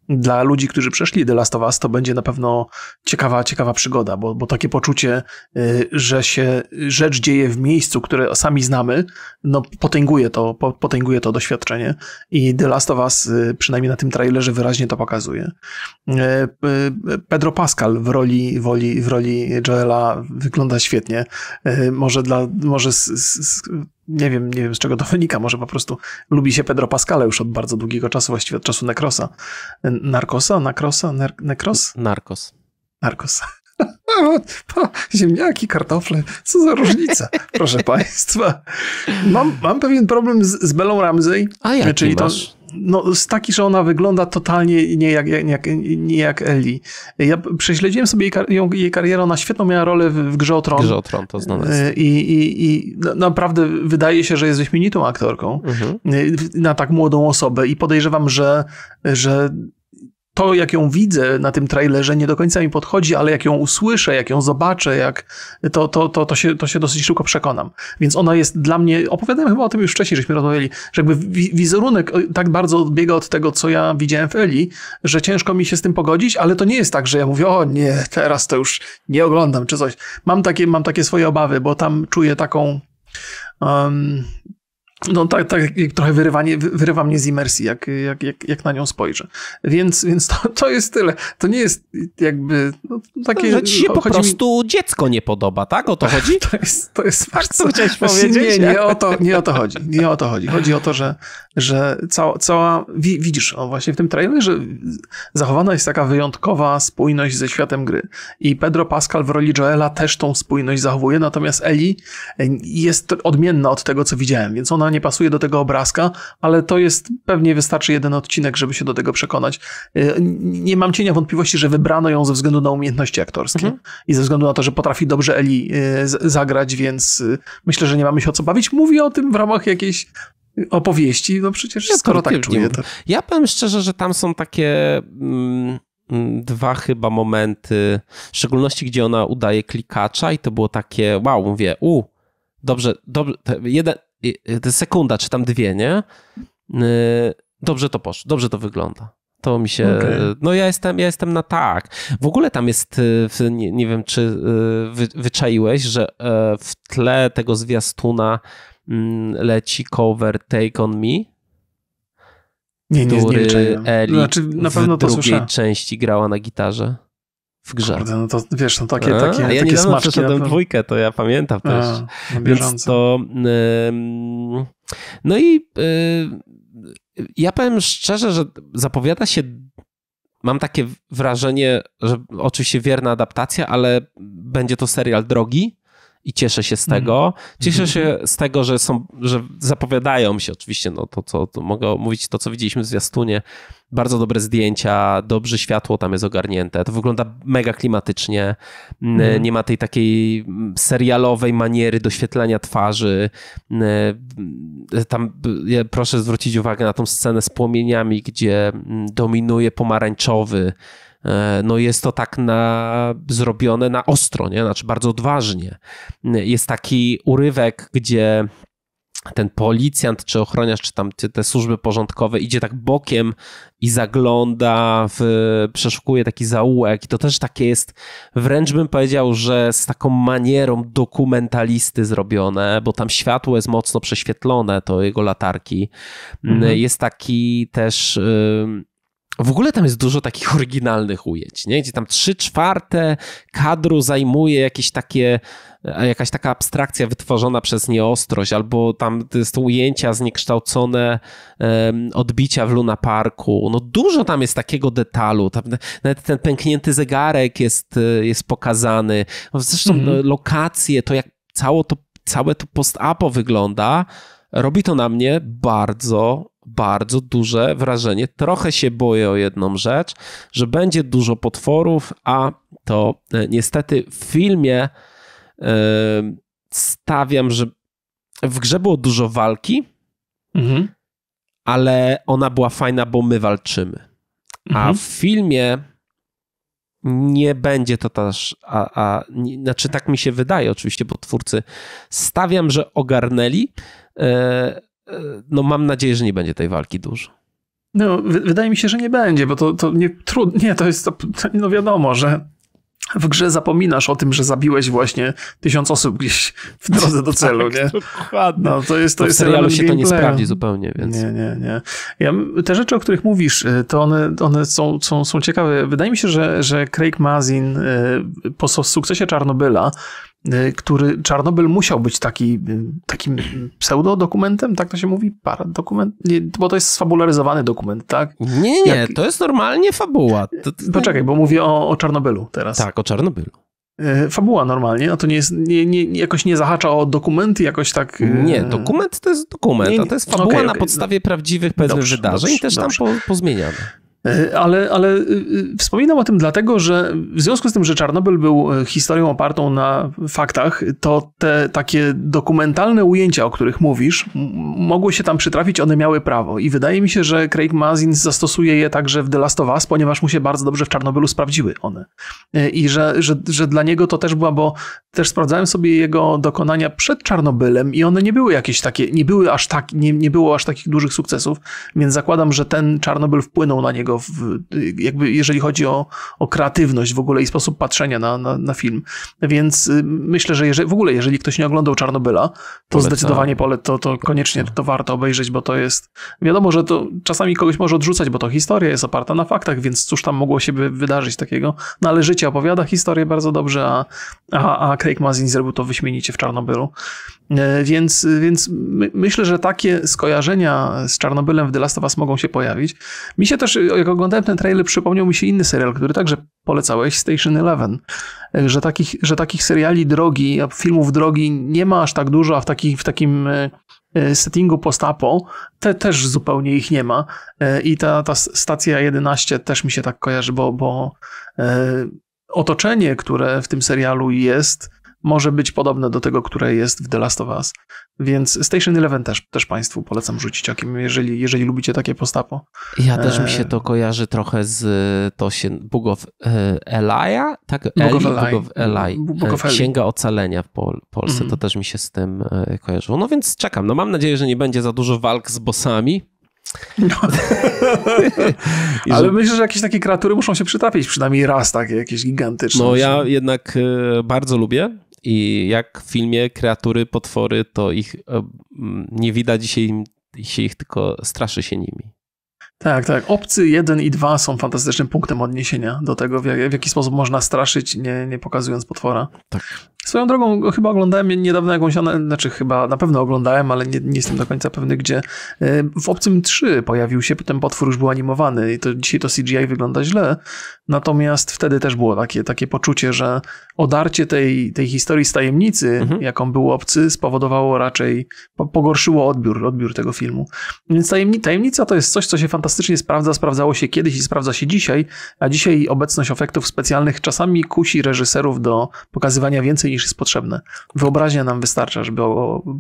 Dla ludzi, którzy przeszli The Last of Us, to będzie na pewno ciekawa, ciekawa przygoda, bo, bo takie poczucie, y, że się rzecz dzieje w miejscu, które sami znamy, no potęguje to, potęguje to dość doświadczenie i The Last of Us y, przynajmniej na tym trailerze wyraźnie to pokazuje. E, y, Pedro Pascal w roli, woli, w roli Joela wygląda świetnie. E, może dla, może z, z, nie wiem, nie wiem z czego to wynika, może po prostu lubi się Pedro Pascala już od bardzo długiego czasu, właściwie od czasu Nekrosa. Narkosa? Nakrosa? Nekros? Narkos. Narkos. Ziemniaki, kartofle, co za różnica, proszę państwa. Mam, mam pewien problem z, z Belą Ramsey. A jak czyli to, no, z taki, że ona wygląda totalnie nie jak, jak, nie jak Eli. Ja prześledziłem sobie jej, kar ją, jej karierę, ona świetną miała rolę w, w Grze o Tron. Grze o Tron, to znane I, i, I naprawdę wydaje się, że jest wyśmienitą aktorką mhm. E, na tak młodą osobę i podejrzewam, że, że to, jak ją widzę na tym trailerze, nie do końca mi podchodzi, ale jak ją usłyszę, jak ją zobaczę, jak to, to, to, to, się, to się dosyć szybko przekonam. Więc ona jest dla mnie, opowiadałem chyba o tym już wcześniej, żeśmy rozmawiali, że jakby wizerunek e, tak bardzo odbiega od tego, co ja widziałem w Eli, że ciężko mi się z tym pogodzić, ale to nie jest tak, że ja mówię, o nie, teraz to już nie oglądam czy coś. Mam takie, mam takie swoje obawy, bo tam czuję taką. Um, no tak, tak trochę wyrywanie, wyrywa mnie z imersji, jak, jak, jak, jak na nią spojrzę. Więc, więc to, to jest tyle. To nie jest jakby no, takie... Że ci się po prostu mi... dziecko nie podoba, tak? O to tak, chodzi? To jest, to jest fakt, co chciałeś powiedzieć. Nie, nie o, to, nie o to chodzi. Nie o to chodzi. Chodzi o to, że, że cała... cała widzisz, o właśnie w tym trailerze zachowana jest taka wyjątkowa spójność ze światem gry. I Pedro Pascal w roli Joela też tą spójność zachowuje, natomiast Eli jest odmienna od tego, co widziałem, więc ona ona nie pasuje do tego obrazka, ale to jest, pewnie wystarczy jeden odcinek, żeby się do tego przekonać. Y, nie mam cienia wątpliwości, że wybrano ją ze względu na umiejętności aktorskie mhm. i ze względu na to, że potrafi dobrze Eli y, zagrać, więc y, myślę, że nie mamy się o co bawić. Mówi o tym w ramach jakiejś opowieści, no przecież ja skoro tak czuję. To... Ja powiem szczerze, że tam są takie mm, mm, dwa chyba momenty, w szczególności gdzie ona udaje klikacza i to było takie wow, mówię, u, dobrze, dobrze, jeden, Y, sekunda czy tam dwie, nie? Y, dobrze to poszło, dobrze to wygląda. To mi się. Okay. No ja jestem, ja jestem na tak. W ogóle tam jest, y, nie, nie wiem, czy wy, wyczaiłeś, że e, w tle tego zwiastuna mm, leci cover Take on Me. Nie, nie, który nie, nie Eli znaczy, na pewno w drugiej części grała na gitarze w grze. Kurde, no to wiesz, no takie, a? takie, a ja takie smaczki. dwójkę, to ja pamiętam też. A, Więc to... no i y, ja powiem szczerze, że zapowiada się mam takie wrażenie, że oczywiście wierna adaptacja, ale będzie to serial drogi i cieszę się z tego. Mhm. Cieszę mhm. się z tego, że są, że zapowiadają się oczywiście, no to co to mogę mówić, to co widzieliśmy w zwiastunie, bardzo dobre zdjęcia, dobrze światło tam jest ogarnięte, to wygląda mega klimatycznie, mhm. nie ma tej takiej serialowej maniery doświetlania twarzy. Tam proszę zwrócić uwagę na tą scenę z płomieniami, gdzie dominuje pomarańczowy E, no jest to tak na, zrobione na ostro, nie? znaczy bardzo odważnie. Jest taki urywek, gdzie ten policjant czy ochroniarz, czy tam te służby porządkowe idzie tak bokiem i zagląda, w, przeszukuje taki zaułek i to też takie jest, wręcz bym powiedział, że z taką manierą dokumentalisty zrobione, bo tam światło jest mocno prześwietlone, to jego latarki. Mhm. Jest taki też w ogóle tam jest dużo takich oryginalnych ujęć, nie? gdzie tam trzy czwarte kadru zajmuje jakieś takie, e, jakaś taka abstrakcja wytworzona przez nieostrość, albo tam to jest ujęcia zniekształcone um, odbicia w Luna Parku. No dużo tam jest takiego detalu. Tam nawet ten pęknięty zegarek jest, e, jest pokazany. No zresztą mm-hmm. lokacje, to jak cało to, całe to post-apo wygląda, robi to na mnie bardzo bardzo duże wrażenie. Trochę się boję o jedną rzecz, że będzie dużo potworów, a to e, niestety w filmie e, stawiam, że w grze było dużo walki, mhm. ale ona była fajna, bo my walczymy. Mhm. A w filmie nie będzie to też, a, a, nie, znaczy tak mi się wydaje oczywiście, bo twórcy stawiam, że ogarnęli, e, E, no mam nadzieję, że nie będzie tej walki dużo. No, wydaje mi się, że nie będzie, bo to, to nie trudnie, to jest, to, no wiadomo, że w grze zapominasz o tym, że zabiłeś właśnie tysiąc osób gdzieś w drodze do celu, tak, nie? Dokładnie. No, to jest, to, to jest w serialu się to nie sprawdzi zupełnie, więc... Nie, nie, nie. Ja, te rzeczy, o których mówisz, y, to one, one są, są, są ciekawe. Wydaje mi się, że, że Craig Mazin y, po sukcesie Czarnobyla Y, który Czarnobyl musiał być taki, y, takim pseudodokumentem, tak to się mówi? Paradokument? Nie, bo to jest sfabularyzowany dokument, tak? Nie, nie, Jak... to jest normalnie fabuła. To, to... Poczekaj, no bo mówię o, o Czarnobylu teraz. Tak, o Czarnobylu. Y, fabuła normalnie, a no to nie jest, nie, nie, jakoś nie zahacza o dokumenty, jakoś tak... Nie, dokument to jest dokument, nie, a to jest fabuła okay, okay, na podstawie no. prawdziwych pewnych dobrze, wydarzeń, dobrze, też dobrze. tam po, pozmieniane. E, ale, ale y, y, wspominam o tym dlatego, że w związku z tym, że Czarnobyl był e, historią opartą na faktach, to te takie dokumentalne ujęcia, o których mówisz, mogły się tam przytrafić, one miały prawo. I wydaje mi się, że Craig Mazin zastosuje je także w The Last of Us, ponieważ mu się bardzo dobrze w Czarnobylu sprawdziły one. E, I że, że, że dla niego to też była, bo też sprawdzałem sobie jego dokonania przed Czarnobylem i one nie były jakieś takie, nie były aż tak, nie, nie było aż takich dużych sukcesów, więc zakładam, że ten Czarnobyl wpłynął na niego w, jakby jeżeli chodzi o, o kreatywność w ogóle i sposób patrzenia na, na, na film. Więc y, myślę, że jeżeli, w ogóle jeżeli ktoś nie oglądał Czarnobyla, to Polecam. zdecydowanie pole, to, to koniecznie no. to warto obejrzeć, bo to jest, wiadomo, że to czasami kogoś może odrzucać, bo to historia jest oparta na faktach, więc cóż tam mogło się wydarzyć takiego, no ale życie opowiada historię bardzo dobrze, a, a, a Craig Mazin zrobił to wyśmienicie w Czarnobylu. E, więc, więc my, myślę, że takie skojarzenia z Czarnobylem w The Last of Us mogą się pojawić. Mi się też, jak oglądałem ten trailer, przypomniał mi się inny serial, który także polecałeś, Station Eleven. Że takich, że takich seriali drogi, filmów drogi nie ma aż tak dużo, a w, taki, w takim e, e, settingu postapo te, też zupełnie ich nie ma. E, I ta, ta stacja 11 też mi się tak kojarzy, bo, bo otoczenie, które w tym serialu jest, może być podobne do tego, które jest w The Last of Us. Więc Station Eleven też, też Państwu polecam rzucić okiem, jeżeli, jeżeli lubicie takie postapo. Ja też mi się e, to kojarzy trochę z to się Bóg of e, Elia, tak? Bóg of Eli, e, Księga Ocalenia w Pol Polsce, mm to mhm. też mi się z tym kojarzyło. No więc czekam. No mam nadzieję, że nie będzie za dużo walk z bossami, no. Ale że... myślę, że jakieś takie kreatury muszą się przytrafić, przynajmniej raz takie jakieś gigantyczne. No ja jednak bardzo lubię i jak w filmie kreatury, potwory, to ich e, nie widać dzisiaj, się ich tylko straszy się nimi. Tak, tak. Obcy 1 i 2 są fantastycznym punktem odniesienia do tego, w, jak, w jaki sposób można straszyć, nie, nie pokazując potwora. Tak. Swoją drogą chyba oglądałem niedawno jakąś, znaczy chyba na pewno oglądałem, ale nie, nie, jestem do końca pewny gdzie. E, w Obcym 3 pojawił się, ten potwór już był animowany i to dzisiaj to CGI wygląda źle. Natomiast wtedy też było takie, takie poczucie, że odarcie tej, tej historii z tajemnicy, mhm. jaką był obcy, spowodowało raczej, pogorszyło odbiór, odbiór tego filmu. Więc tajemni, tajemnica to jest coś, co się fantastycznie sprawdza, sprawdzało się kiedyś i sprawdza się dzisiaj, a dzisiaj obecność efektów specjalnych czasami kusi reżyserów do pokazywania więcej niż jest potrzebne. Wyobraźnia nam wystarcza, żeby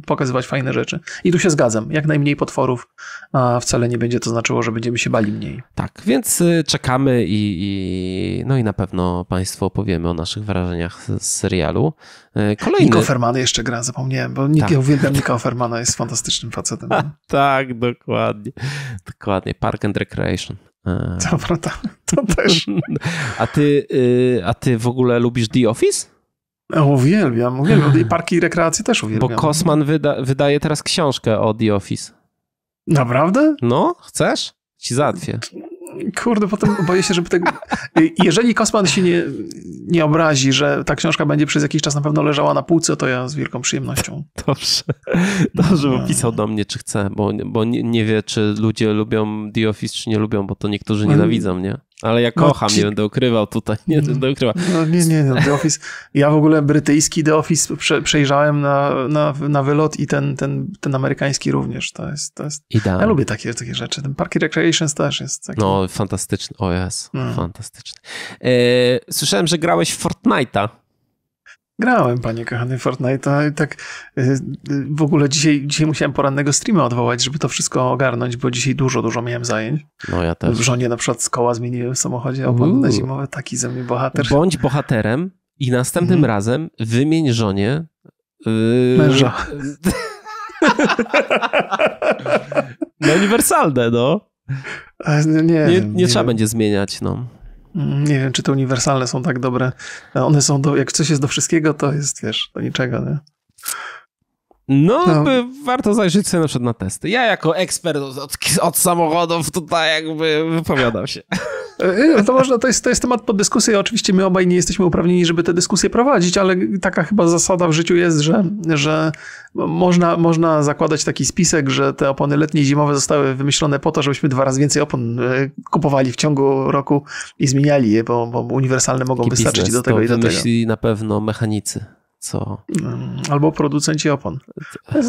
pokazywać fajne rzeczy. I tu się zgadzam. Jak najmniej potworów, a wcale nie będzie to znaczyło, że będziemy się bali mniej. Tak, więc y, czekamy i, i no i na pewno Państwu opowiemy o naszych wrażeniach postaciach z serialu. E, kolejny... Niko Fermana jeszcze gra, zapomniałem, bo tak. ja uwielbiam Niko Fermana, jest fantastycznym facetem. A, tak, dokładnie. Dokładnie, Park and Recreation. E. Dobra, to, to też. A ty, y, a ty w ogóle lubisz The Office? Uwielbiam, uwielbiam. I parki i rekreacje też uwielbiam. Bo Kosman wyda, wydaje teraz książkę o The Office. Naprawdę? No, chcesz? Ci załatwię. Kurde, potem boję się, żeby tego... Jeżeli Kosman się nie, nie obrazi, że ta książka będzie przez jakiś czas na pewno leżała na półce, to ja z wielką przyjemnością. Dobrze, dobrze, bo pisał do mnie, czy chce, bo, bo nie, nie wie, czy ludzie lubią The Office, czy nie lubią, bo to niektórzy nienawidzą, mm. nie? Ale ja no, kocham, no, ci... nie będę ukrywał tutaj, nie będę mm. ukrywał. No, nie, nie, no, The Office. Ja w ogóle brytyjski The Office prze, przejrzałem na, na, na wylot i ten, ten, ten amerykański również. To jest, to jest... Ja lubię takie, takie rzeczy. Ten Parki Recreations też jest taki. No, fantastyczny, o jest, mm. fantastyczny. E, słyszałem, że grałeś w Fortnite'a. Grałem, panie kochany, Fortnite. i tak y, y, w ogóle dzisiaj, dzisiaj musiałem porannego streama odwołać, żeby to wszystko ogarnąć, bo dzisiaj dużo, dużo miałem zajęć. No ja też. W żonie na przykład z koła zmieniłem w samochodzie, opon na zimowe, taki ze mnie bohater. Bądź bohaterem i następnym mhm. razem wymień żonie... Yy... Męża. no uniwersalne, no. Nie, nie, nie, nie, trzeba będzie zmieniać, no. Nie wiem, czy te uniwersalne są tak dobre. One są do, jak coś jest do wszystkiego, to jest, wiesz, do niczego, nie? No, no. warto zajrzeć sobie na przykład na testy. Ja jako ekspert od, od samochodów tutaj jakby wypowiadam się. E, e, to, można, to, jest, to jest temat pod dyskusję. Oczywiście my obaj nie jesteśmy uprawnieni, żeby te dyskusje prowadzić, ale taka chyba zasada w życiu jest, że, że można, można zakładać taki spisek, że te opony letnie i zimowe zostały wymyślone po to, żebyśmy dwa razy więcej opon e, kupowali w ciągu roku i zmieniali je, bo, bo uniwersalne mogą taki wystarczyć biznes, do tego i do tego. myśli na pewno mechanicy co. Mm, albo producenci opon.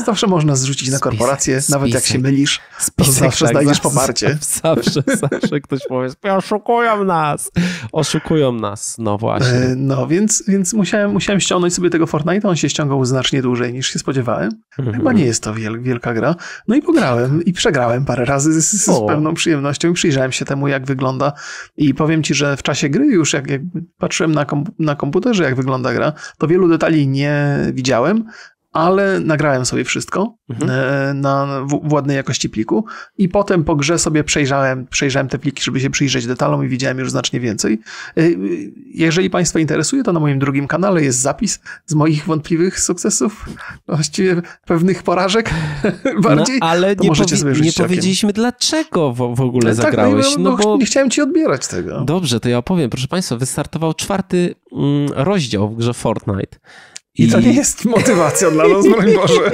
Zawsze można zrzucić na korporację, spisek, nawet jak się mylisz, spisek, to zawsze tak, znajdziesz poparcie. Zawsze, zawsze ktoś powie, oszukują nas, oszukują nas, no właśnie. E, no, więc, więc musiałem, musiałem ściągnąć sobie tego Fortnite'a, on się ściągał znacznie dłużej niż się spodziewałem. Mhm. Chyba nie jest to wiel, wielka gra. No i pograłem i przegrałem parę razy z, z pewną przyjemnością i przyjrzałem się temu, jak wygląda i powiem ci, że w czasie gry już, jak, jak patrzyłem na, kom, na komputerze, jak wygląda gra, to wielu detali nie widziałem, ale nagrałem sobie wszystko mhm. E, na, w, w, ładnej jakości pliku i potem po grze sobie przejrzałem, przejrzałem te pliki, żeby się przyjrzeć detalom i widziałem już znacznie więcej. E, jeżeli Państwa interesuje, to na moim drugim kanale jest zapis z moich wątpliwych sukcesów, no, właściwie pewnych porażek bardziej, no, ale to nie możecie sobie Nie powiedzieliśmy okiem. dlaczego w, w ogóle e, tak, no zagrałeś. No, no, no bo... Nie chciałem Ci odbierać tego. Dobrze, to ja opowiem. Proszę Państwa, wystartował czwarty mm, rozdział w grze Fortnite. I, I, to nie jest motywacja dla nas, broń Boże.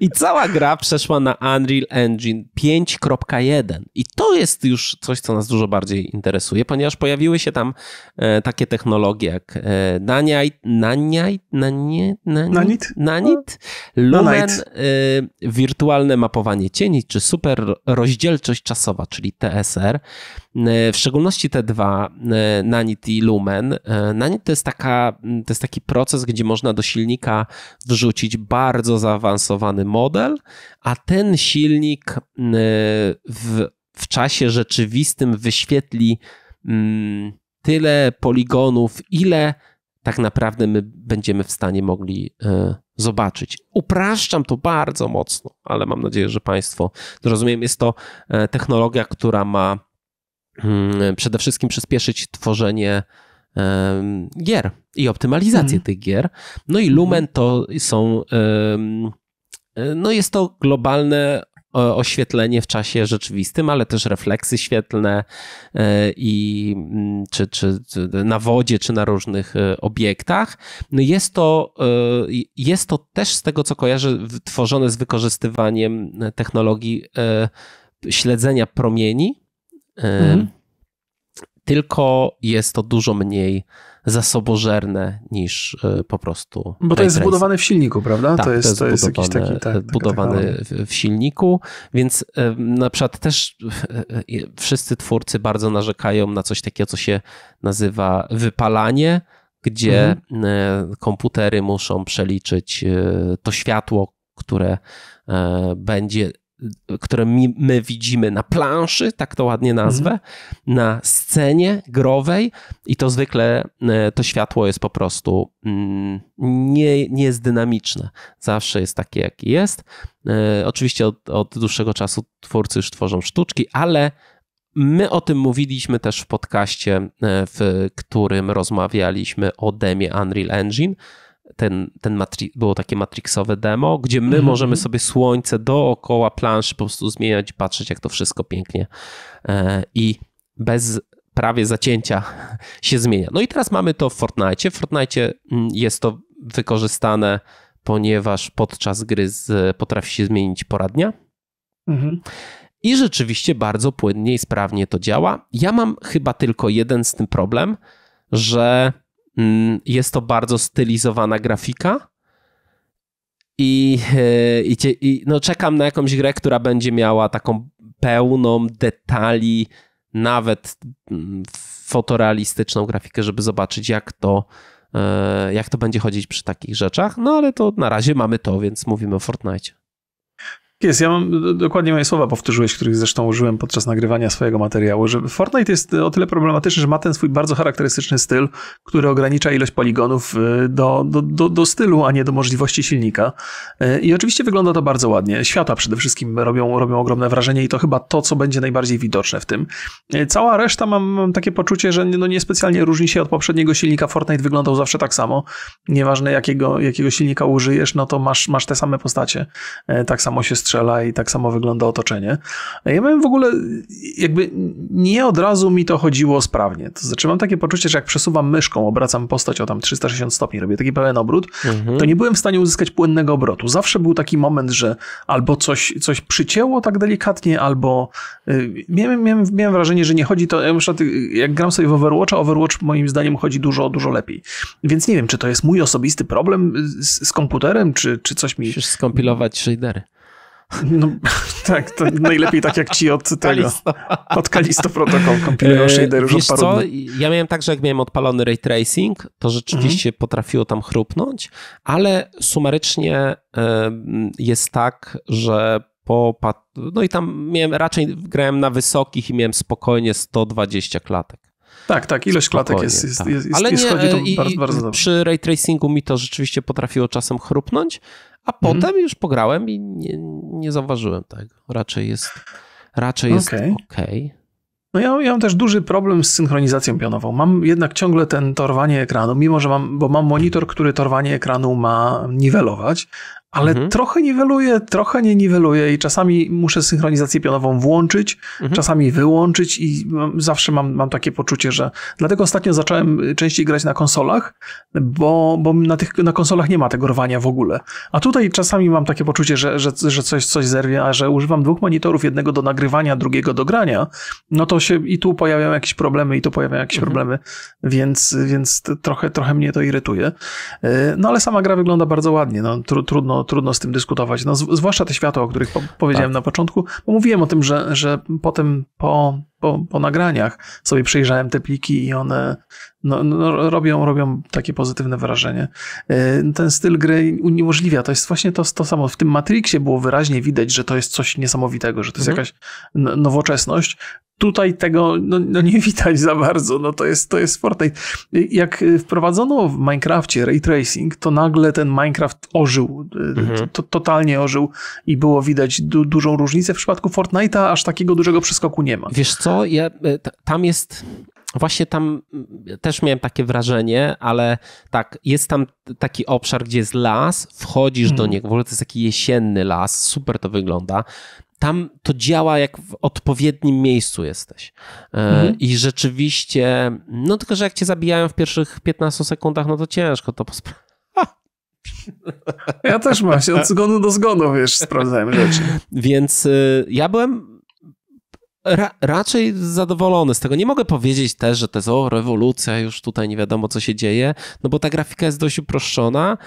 I cała gra przeszła na Unreal Engine 5.1. I to jest już coś, co nas dużo bardziej interesuje, ponieważ pojawiły się tam e, takie technologie jak e, no. Nanite, Nanite, Nanite, Nanite, Nanite Lumen, e, wirtualne mapowanie cieni, czy super rozdzielczość czasowa, czyli TSR. E, w szczególności te dwa, e, Nanit i Lumen. E, Nanit to jest, taka, to jest taki proces, gdzie można do silnika wrzucić bardzo zaawansowany model, a ten silnik w, w czasie rzeczywistym wyświetli mm, tyle poligonów, ile tak naprawdę my będziemy w stanie mogli zobaczyć. Upraszczam to bardzo mocno, ale mam nadzieję, że Państwo zrozumieją. Jest to technologia, która ma Hmm, przede wszystkim przyspieszyć tworzenie gier i optymalizację mhm. tych gier. No i Lumen mhm. to są, e, no jest to globalne oświetlenie w czasie rzeczywistym, ale też refleksy świetlne e, i mm, czy, czy, czy na wodzie, czy na różnych e, obiektach. No jest to, jest to też z tego, co kojarzę, tworzone z wykorzystywaniem technologii śledzenia promieni E, mhm. Tylko jest to dużo mniej zasobożerne niż e, po prostu. Bo to jest zbudowane w silniku, prawda? Tak, to jest, to jest, jakiś taki. Tak, budowany w silniku, więc e, na przykład też wszyscy twórcy bardzo narzekają na coś takiego, co się nazywa wypalanie gdzie mhm. komputery muszą przeliczyć to światło, które będzie które mi, my widzimy na planszy, tak to ładnie nazwę, mhm. na scenie growej i to zwykle e, to światło jest po prostu mm, nie, nie jest dynamiczne. Zawsze jest takie, jaki jest. E, oczywiście od, od dłuższego czasu twórcy już tworzą sztuczki, ale My o tym mówiliśmy też w podcaście, e, w którym rozmawialiśmy o demie Unreal Engine, ten, ten matri- było takie matrixowe demo, gdzie my mm-hmm. możemy sobie słońce dookoła planszy po prostu zmieniać patrzeć, jak to wszystko pięknie e, i bez prawie zacięcia się zmienia. No i teraz mamy to w Fortnite. W Fortnite mm, jest to wykorzystane, ponieważ podczas gry z, potrafi się zmienić pora dnia. Mhm. I rzeczywiście bardzo płynnie i sprawnie to działa. Ja mam chyba tylko jeden z tym problem, że Mm, jest to bardzo stylizowana grafika. I, e, i, i, no czekam na jakąś grę, która będzie miała taką pełną detali, nawet mm, fotorealistyczną grafikę, żeby zobaczyć, jak to, e, jak to będzie chodzić przy takich rzeczach. No ale to na razie mamy to, więc mówimy o Fortnite. Tak jest, ja mam dokładnie moje słowa powtórzyłeś, których zresztą użyłem podczas nagrywania swojego materiału, że Fortnite jest e, o tyle problematyczny, że ma ten swój bardzo charakterystyczny styl, który ogranicza ilość poligonów e, do, do, do, do stylu, a nie do możliwości silnika. E, I oczywiście wygląda to bardzo ładnie. Świata przede wszystkim robią, robią ogromne wrażenie i to chyba to, co będzie najbardziej widoczne w tym. Cała reszta mam, mam takie poczucie, że no niespecjalnie różni się od poprzedniego silnika. Fortnite wyglądał zawsze tak samo. Nieważne jakiego, jakiego silnika użyjesz, no to masz, masz te same postacie. Tak samo się strzela strzela i tak samo wygląda otoczenie. Ja miałem w ogóle, jakby nie od razu mi to chodziło sprawnie. To znaczy mam takie poczucie, że jak przesuwam myszką, obracam postać o tam 360 stopni, robię taki pełen obrót, mhm. to nie byłem w stanie uzyskać płynnego obrotu. Zawsze był taki moment, że albo coś, coś przycięło tak delikatnie, albo y, miałem, miałem, miałem wrażenie, że nie chodzi to, ja y, jak gram sobie w Overwatcha, Overwatch moim zdaniem chodzi dużo, dużo lepiej. Więc nie wiem, czy to jest mój osobisty problem z, z komputerem, czy, czy coś mi... Musisz skompilować shadery. No, tak, to najlepiej tak jak ci od tego. Od Kalisto Protocol kompilują e, shader już Wiesz od co? Ja miałem tak, że jak miałem odpalony ray tracing, to rzeczywiście mhm. potrafiło tam chrupnąć, ale sumarycznie e, jest tak, że po... No i tam miałem, raczej grałem na wysokich i miałem spokojnie 120 klatek. Tak, tak, ilość klatek jest, jest, tak. jest, jest, Ale jest, nie, e, i, bardzo, bardzo dobrze. Przy ray tracingu mi to rzeczywiście potrafiło czasem chrupnąć, a mhm. potem już pograłem i nie, nie zauważyłem tego. Raczej jest, raczej jest okej. Okay. Okay. No ja, ja, mam też duży problem z synchronizacją pionową. Mam jednak ciągle ten torwanie ekranu, mimo że mam, bo mam monitor, który torwanie ekranu ma niwelować, ale mhm. trochę niweluje, trochę nie niweluje i czasami muszę synchronizację pionową włączyć, mhm. czasami wyłączyć i zawsze mam, mam takie poczucie, że dlatego ostatnio zacząłem y, częściej grać na konsolach, bo, bo na, tych, na konsolach nie ma tego rwania w ogóle. A tutaj czasami mam takie poczucie, że, że, że coś, coś zerwie, a że używam dwóch monitorów, jednego do nagrywania, drugiego do grania, no to się i tu pojawiają jakieś problemy, i tu pojawiają jakieś mhm. problemy, więc, więc trochę, trochę mnie to irytuje. Y, no ale sama gra wygląda bardzo ładnie, no, trudno trudno, z tym dyskutować. No, zwłaszcza te światła, o których po powiedziałem tak. na początku, bo mówiłem o tym, że, że potem po, po, po nagraniach sobie przejrzałem te pliki i one no, no, robią, robią takie pozytywne wrażenie. Y, ten styl gry uniemożliwia. To jest właśnie to, to samo. W tym Matrixie było wyraźnie widać, że to jest coś niesamowitego, że to jest mhm. jakaś nowoczesność tutaj tego no, no, nie widać za bardzo, no to jest, to jest Fortnite. Jak wprowadzono w Minecraftie ray tracing, to nagle ten Minecraft ożył, y, mhm. to, totalnie ożył i było widać du dużą różnicę. W przypadku Fortnite'a aż takiego dużego przeskoku nie ma. Wiesz co, ja, y, tam jest... Właśnie tam y, też miałem takie wrażenie, ale tak, jest tam taki obszar, gdzie jest las, wchodzisz do mhm. niego, w ogóle to jest taki jesienny las, super to wygląda tam to działa, jak w odpowiednim miejscu jesteś. E, mhm. I rzeczywiście, no tylko, że jak cię zabijają w pierwszych 15 sekundach, no to ciężko to posprawdzić. Ja też się od zgonu do zgonu, wiesz, sprawdzałem rzeczy. Więc y, ja byłem ra raczej zadowolony z tego. Nie mogę powiedzieć też, że to jest o, rewolucja, już tutaj nie wiadomo, co się dzieje, no bo ta grafika jest dość uproszczona,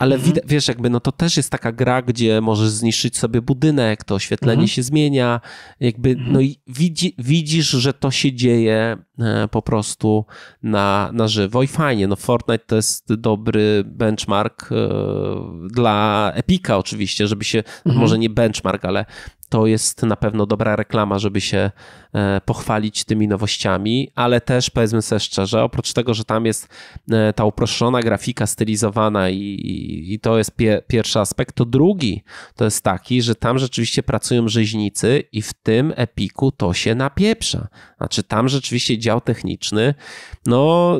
ale mhm. widać, wiesz, jakby no to też jest taka gra, gdzie możesz zniszczyć sobie budynek, to oświetlenie mhm. się zmienia, jakby mhm. no i widzi, widzisz, że to się dzieje e, po prostu na, na żywo i fajnie, no Fortnite to jest dobry benchmark e, dla Epika oczywiście, żeby się, mhm. może nie benchmark, ale to jest na pewno dobra reklama, żeby się pochwalić tymi nowościami, ale też powiedzmy sobie szczerze, oprócz tego, że tam jest ta uproszczona grafika stylizowana i, i to jest pie, pierwszy aspekt, to drugi to jest taki, że tam rzeczywiście pracują rzeźnicy i w tym epiku to się napieprza. Znaczy tam rzeczywiście dział techniczny, no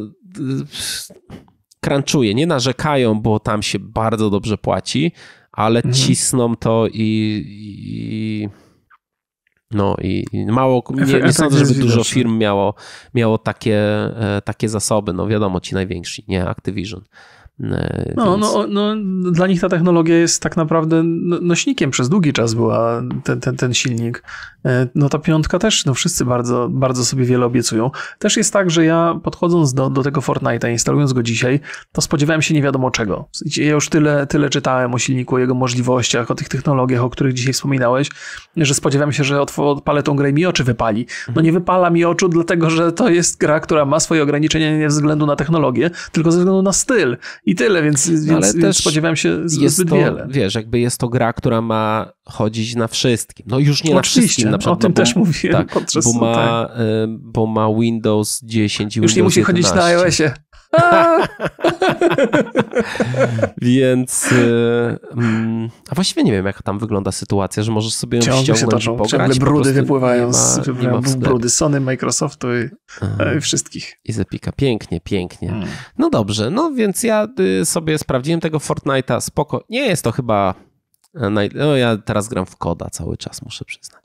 crunchuje, nie narzekają, bo tam się bardzo dobrze płaci, ale mhm. cisną to i, i no i mało, nie, nie sądzę, żeby dużo firm miało, miało takie, e, takie zasoby. No wiadomo, ci najwięksi, nie Activision. No, no, więc... No, no, no, dla nich ta technologia jest tak naprawdę no, nośnikiem. Przez długi czas była ten, ten, ten silnik. E, no ta piątka też, no wszyscy bardzo, bardzo sobie wiele obiecują. Też jest tak, że ja podchodząc do, do tego Fortnite'a, instalując go dzisiaj, to spodziewałem się nie wiadomo czego. Ja już tyle, tyle czytałem o silniku, o jego możliwościach, o tych technologiach, o których dzisiaj wspominałeś, że spodziewałem się, że odpalę tą grę i mi oczy wypali. No mhm. nie wypala mi oczu, dlatego że to jest gra, która ma swoje ograniczenia nie ze względu na technologię, tylko ze względu na styl i tyle, więc, no, więc, też spodziewałem się zbyt to, wiele. Wiesz, jakby jest to gra, która ma chodzić na wszystkim. No już nie Oczywiście, na wszystkim. Na przykład, o tym no, bo, też mówiłem tak, podczas... Bo ma, tak. y, bo ma Windows 10 i Już Windows nie musi 11. chodzić na iOSie. Więc y, mm, a właściwie nie wiem, jak tam wygląda sytuacja, że możesz sobie ją ściągnąć, się toczą, pograć, ciągle brudy wypływają, z, brudy Sony, Microsoftu i, i wszystkich. I z Pięknie, pięknie. Hmm. No dobrze, no więc ja y, sobie sprawdziłem tego Fortnite'a, spoko. Nie jest to chyba... E, naj... No ja teraz gram w koda cały czas, muszę przyznać.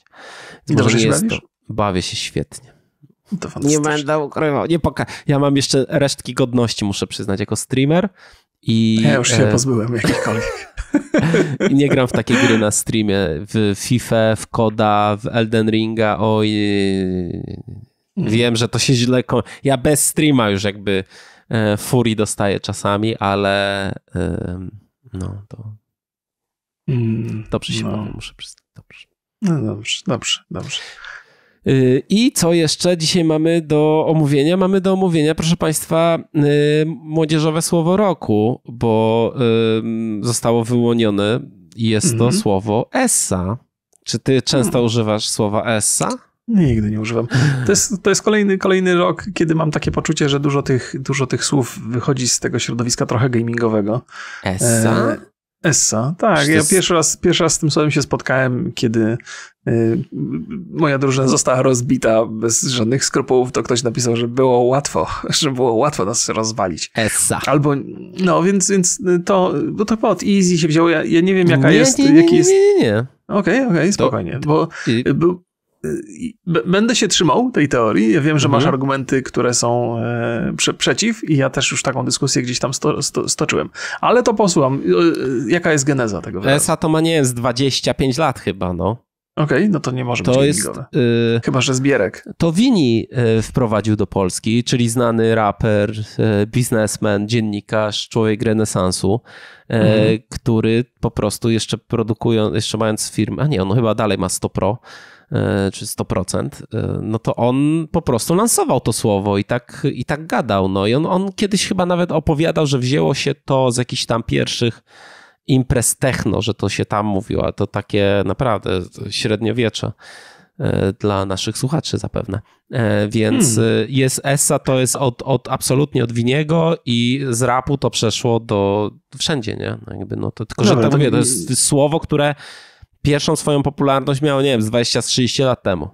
I dobrze się bawisz? To... Bawię się świetnie nie będę ukrywał. Nie poka- ja mam jeszcze resztki godności, muszę przyznać, jako streamer. I, ja już się e... pozbyłem jakichkolwiek. I nie gram w takie gry na streamie. W FIFA, w Koda, w Elden Ringa. Oj, mhm. wiem, że to się źle. Kon... Ja bez streama już jakby e, dostaję czasami, ale e, no to. Mm, dobrze się no. bawię, muszę przyznać. Dobrze. No dobrze, dobrze, dobrze. Y, I co jeszcze dzisiaj mamy do omówienia? Mamy do omówienia, proszę Państwa, y, młodzieżowe słowo roku, bo zostało wyłonione i jest to mm -hmm. słowo essa. Czy ty często mm. używasz słowa essa? Nigdy nie używam. To jest, to jest kolejny, kolejny rok, kiedy mam takie poczucie, że dużo tych, dużo tych słów wychodzi z tego środowiska trochę gamingowego. Essa? E, Essa, tak. Ja jest... pierwszy, raz, pierwszy raz z tym słowem się spotkałem, kiedy y, moja drużyna została rozbita bez żadnych skrupułów, to ktoś napisał, że było łatwo, że było łatwo nas rozwalić. Essa. Albo, no więc, więc to, bo to pod easy się wzięło, ja, ja nie wiem jaka nie, jest, nie, nie, jaki jest... Nie, nie, nie. Okej, okej, okay, spokojnie, to... bo, Będę się trzymał tej teorii. Ja wiem, że mhm. masz argumenty, które są e, prze przeciw, i ja też już taką dyskusję gdzieś tam sto sto stoczyłem. Ale to posłucham. E, e, jaka jest geneza tego ESA to ma nie jest 25 lat chyba, no. Okej, okay, no to nie może to być jest, yy, Chyba, że zbierek. To Wini wprowadził do Polski, czyli znany raper, biznesmen, dziennikarz, człowiek renesansu, mm -hmm. który po prostu jeszcze produkując, jeszcze mając firmę, a nie, on chyba dalej ma 100 pro, E, czy 100%, e, no to on po prostu lansował to słowo i tak, i tak gadał. No i on, on kiedyś chyba nawet opowiadał, że wzięło się to z jakichś tam pierwszych imprez techno, że to się tam mówiło, a to takie naprawdę średniowiecze e, dla naszych słuchaczy zapewne. Więc hmm. jest Essa to jest od, od absolutnie od Winiego i z rapu to przeszło do wszędzie, nie? No jakby no to, tylko, że to, tak to, mówię, to jest słowo, które pierwszą swoją popularność miał, nie wiem, z 20 z 30 lat temu.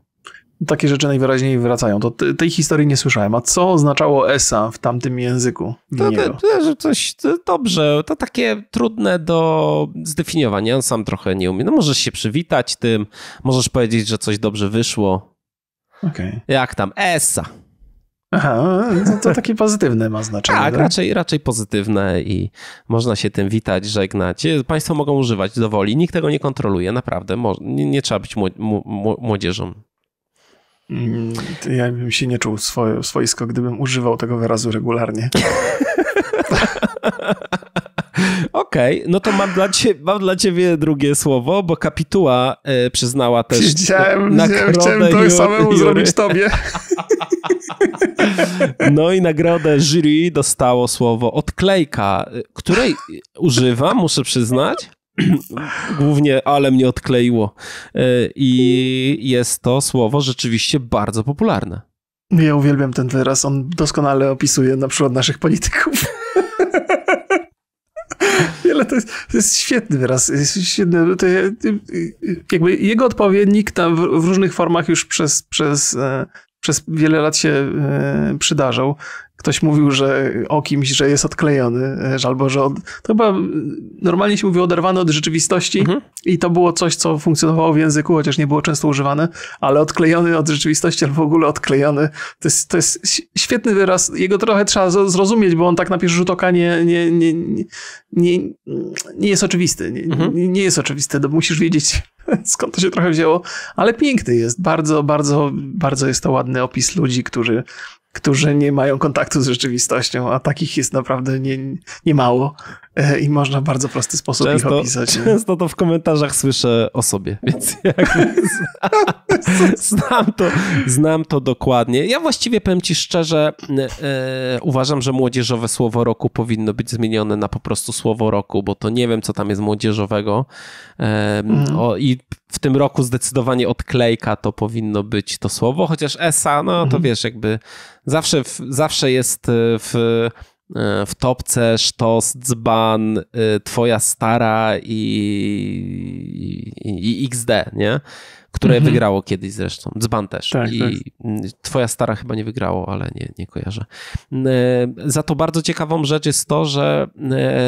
Takie rzeczy najwyraźniej wracają. To tej historii nie słyszałem. A co oznaczało ESA w tamtym języku? To, to, to, coś to dobrze, to takie trudne do zdefiniowania. On sam trochę nie umie. No możesz się przywitać tym, możesz powiedzieć, że coś dobrze wyszło. Okay. Jak tam? ESA. Aha, no to takie pozytywne ma znaczenie. Tak, tak, raczej, raczej pozytywne i można się tym witać, żegnać. Państwo mogą używać do woli, nikt tego nie kontroluje, naprawdę. Nie, nie trzeba być młodzieżą. Mm, ja bym się nie czuł swojsko, gdybym używał tego wyrazu regularnie. Okej, okay, no to mam dla, ciebie, mam dla ciebie drugie słowo, bo kapituła y, e, przyznała też Chciałem, na chciałem, chciałem to samemu zrobić tobie. No i nagrodę jury dostało słowo odklejka, której używam, muszę przyznać. Głównie, ale mnie odkleiło. E, I jest to słowo rzeczywiście bardzo popularne. Ja uwielbiam ten wyraz. On doskonale opisuje na przykład naszych polityków ale to jest, to jest świetny wyraz. Jest świetny, to, jakby jego odpowiednik tam w, różnych formach już przez, przez, e, przez wiele lat się e, przydarzał ktoś mówił, że o kimś, że jest odklejony, albo że od, to chyba normalnie się mówi oderwany od rzeczywistości mhm. i to było coś, co funkcjonowało w języku, chociaż nie było często używane, ale odklejony od rzeczywistości albo w ogóle odklejony, to jest, to jest świetny wyraz, jego trochę trzeba zrozumieć, bo on tak na pierwszy rzut oka nie, nie, nie, nie, nie jest oczywisty, nie, mhm. nie jest oczywisty, to musisz wiedzieć skąd to się trochę wzięło, ale piękny jest, bardzo, bardzo, bardzo jest to ładny opis ludzi, którzy którzy nie mają kontaktu z rzeczywistością, a takich jest naprawdę nie, nie mało. E, i można w bardzo prosty sposób często, ich opisać. Często to w komentarzach słyszę o sobie, więc znam, znam, to, znam to dokładnie. Ja właściwie powiem ci szczerze, e, uważam, że młodzieżowe słowo roku powinno być zmienione na po prostu słowo roku, bo to nie wiem, co tam jest młodzieżowego. E, mm. o, I w tym roku zdecydowanie odklejka to powinno być to słowo, chociaż ESA, no to mm. wiesz, jakby zawsze, w, zawsze jest e, w E, w topce sztos, dzban, e, twoja stara i, i, i XD, nie? Które mhm. wygrało kiedyś zresztą. Dzban też. Tak, I tak. twoja stara chyba nie wygrało, ale nie, nie kojarzę. E, za to bardzo ciekawą rzecz jest to, że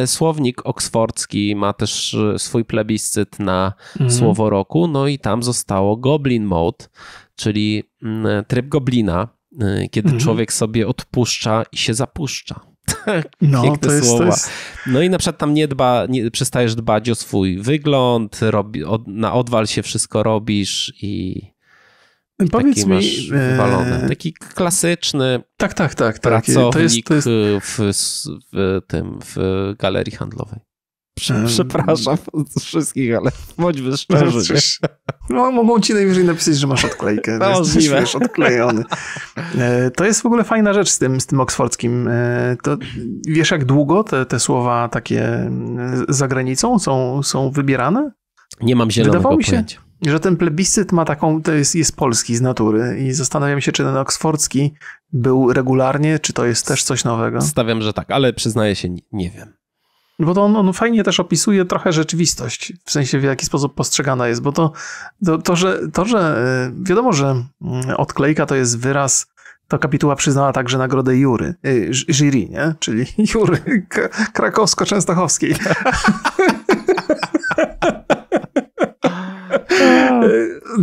słownik oksfordzki ma też swój plebiscyt na mhm. słowo roku, no i tam zostało Goblin Mode, czyli tryb goblina, kiedy mhm. człowiek sobie odpuszcza i się zapuszcza. No, to jest, to jest, No i na przykład tam nie dba, nie, przestajesz dbać o swój wygląd, robi, od, na odwal się wszystko robisz i. i Powiedz taki mi, masz e, wywalony. Taki klasyczny. Tak, tak, tak. tak. Pracownik to jest, to jest... W, w tym, w galerii handlowej. Przepraszam wszystkich, ale bądźmy szczerzy. No, mogą ci najwyżej napisać, że masz odklejkę. No, jesteś, odklejony. E, to jest w ogóle fajna rzecz z tym, z tym oksfordzkim. E, to, wiesz, jak długo te, te słowa takie mm, za granicą są, są wybierane? Nie mam zielonego Wydawało mi się, że ten plebiscyt ma taką, to jest, jest polski z natury i zastanawiam się, czy ten oksfordzki był regularnie, czy to jest też coś nowego. Stawiam, że tak, ale przyznaję się, nie wiem. No bo to on, on, fajnie też opisuje trochę rzeczywistość, w sensie w jaki sposób postrzegana jest, bo to, to, to, że, to że y, wiadomo, że mm, odklejka to jest wyraz to kapituła przyznała także nagrodę Jury, y, jury nie? Czyli Jury krakowsko-częstochowskiej. Tak. E,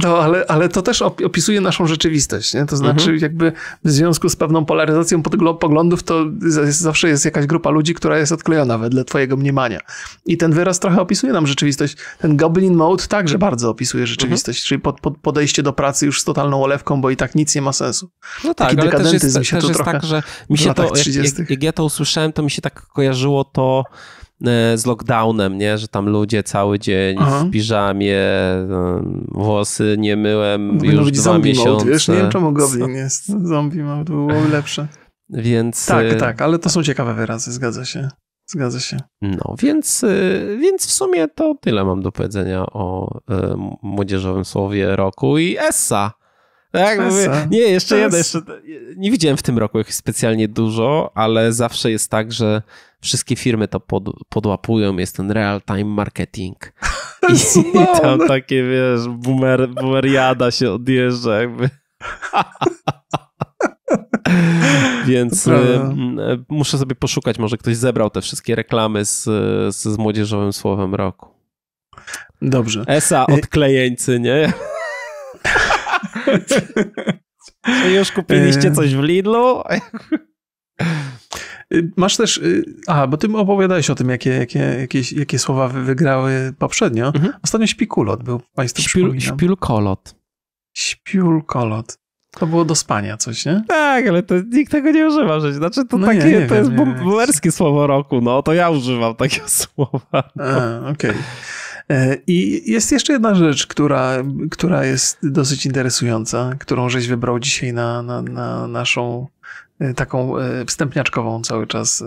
no, ale, ale to też opisuje naszą rzeczywistość. Nie? To mhm. znaczy, mhm. jakby w związku z pewną polaryzacją poglądów, to jest, zawsze jest jakaś grupa ludzi, która jest odklejona wedle Twojego mniemania. I ten wyraz trochę opisuje nam rzeczywistość. Ten Goblin Mode także bardzo opisuje rzeczywistość, mhm. czyli pod, pod podejście do pracy już z totalną olewką, bo i tak nic nie ma sensu. No tak, Taki ale też jest, mi się też jest tak, że mi się to, tak jak, jak, jak ja to usłyszałem, to mi się tak kojarzyło to E, z lockdownem, nie? że tam ludzie cały dzień Aha. w piżamie, włosy nie myłem już dwa zombie miesiące. Mode, wiesz? Nie wiem czemu Goblin jest zombie mode, byłoby lepsze. Więc... Tak, y, tak, ale to tak. są ciekawe wyrazy, zgadza się. Zgadza się. No, więc, y, więc w sumie to tyle mam do powiedzenia o y, młodzieżowym słowie roku i Essa. Tak, mówię, nie, jeszcze jeden. Jeszcze, nie widziałem w tym roku ich specjalnie dużo, ale zawsze jest tak, że wszystkie firmy to pod, podłapują, jest ten real-time marketing. I, I, no. tam takie, wiesz, boomer, boomeriada się odjeżdża jakby. Więc muszę sobie poszukać, może ktoś zebrał te wszystkie reklamy z, z, z młodzieżowym słowem roku. Dobrze. ESA odklejeńcy, y- nie? Czy już kupiliście e. coś w Lidlu? Y, masz też. Y, A, bo ty opowiadałeś o tym, jakie, jakie, jakieś, jakie słowa wygrały poprzednio. Mhm. Ostatnio śpikulot był Państwu Śpiul, Śpiulkolot. Śpiulkolot. To było do spania coś, nie? Tak, ale to, nikt tego nie używa. Że, znaczy, to no takie, nie, nie to wiem, jest boomerskie słowo roku, no to ja używam takiego słowa. No. okej. Okay. E, I jest jeszcze jedna rzecz, która, która jest dosyć interesująca, którą żeś wybrał dzisiaj na, na, na naszą e, taką e, wstępniaczkową cały czas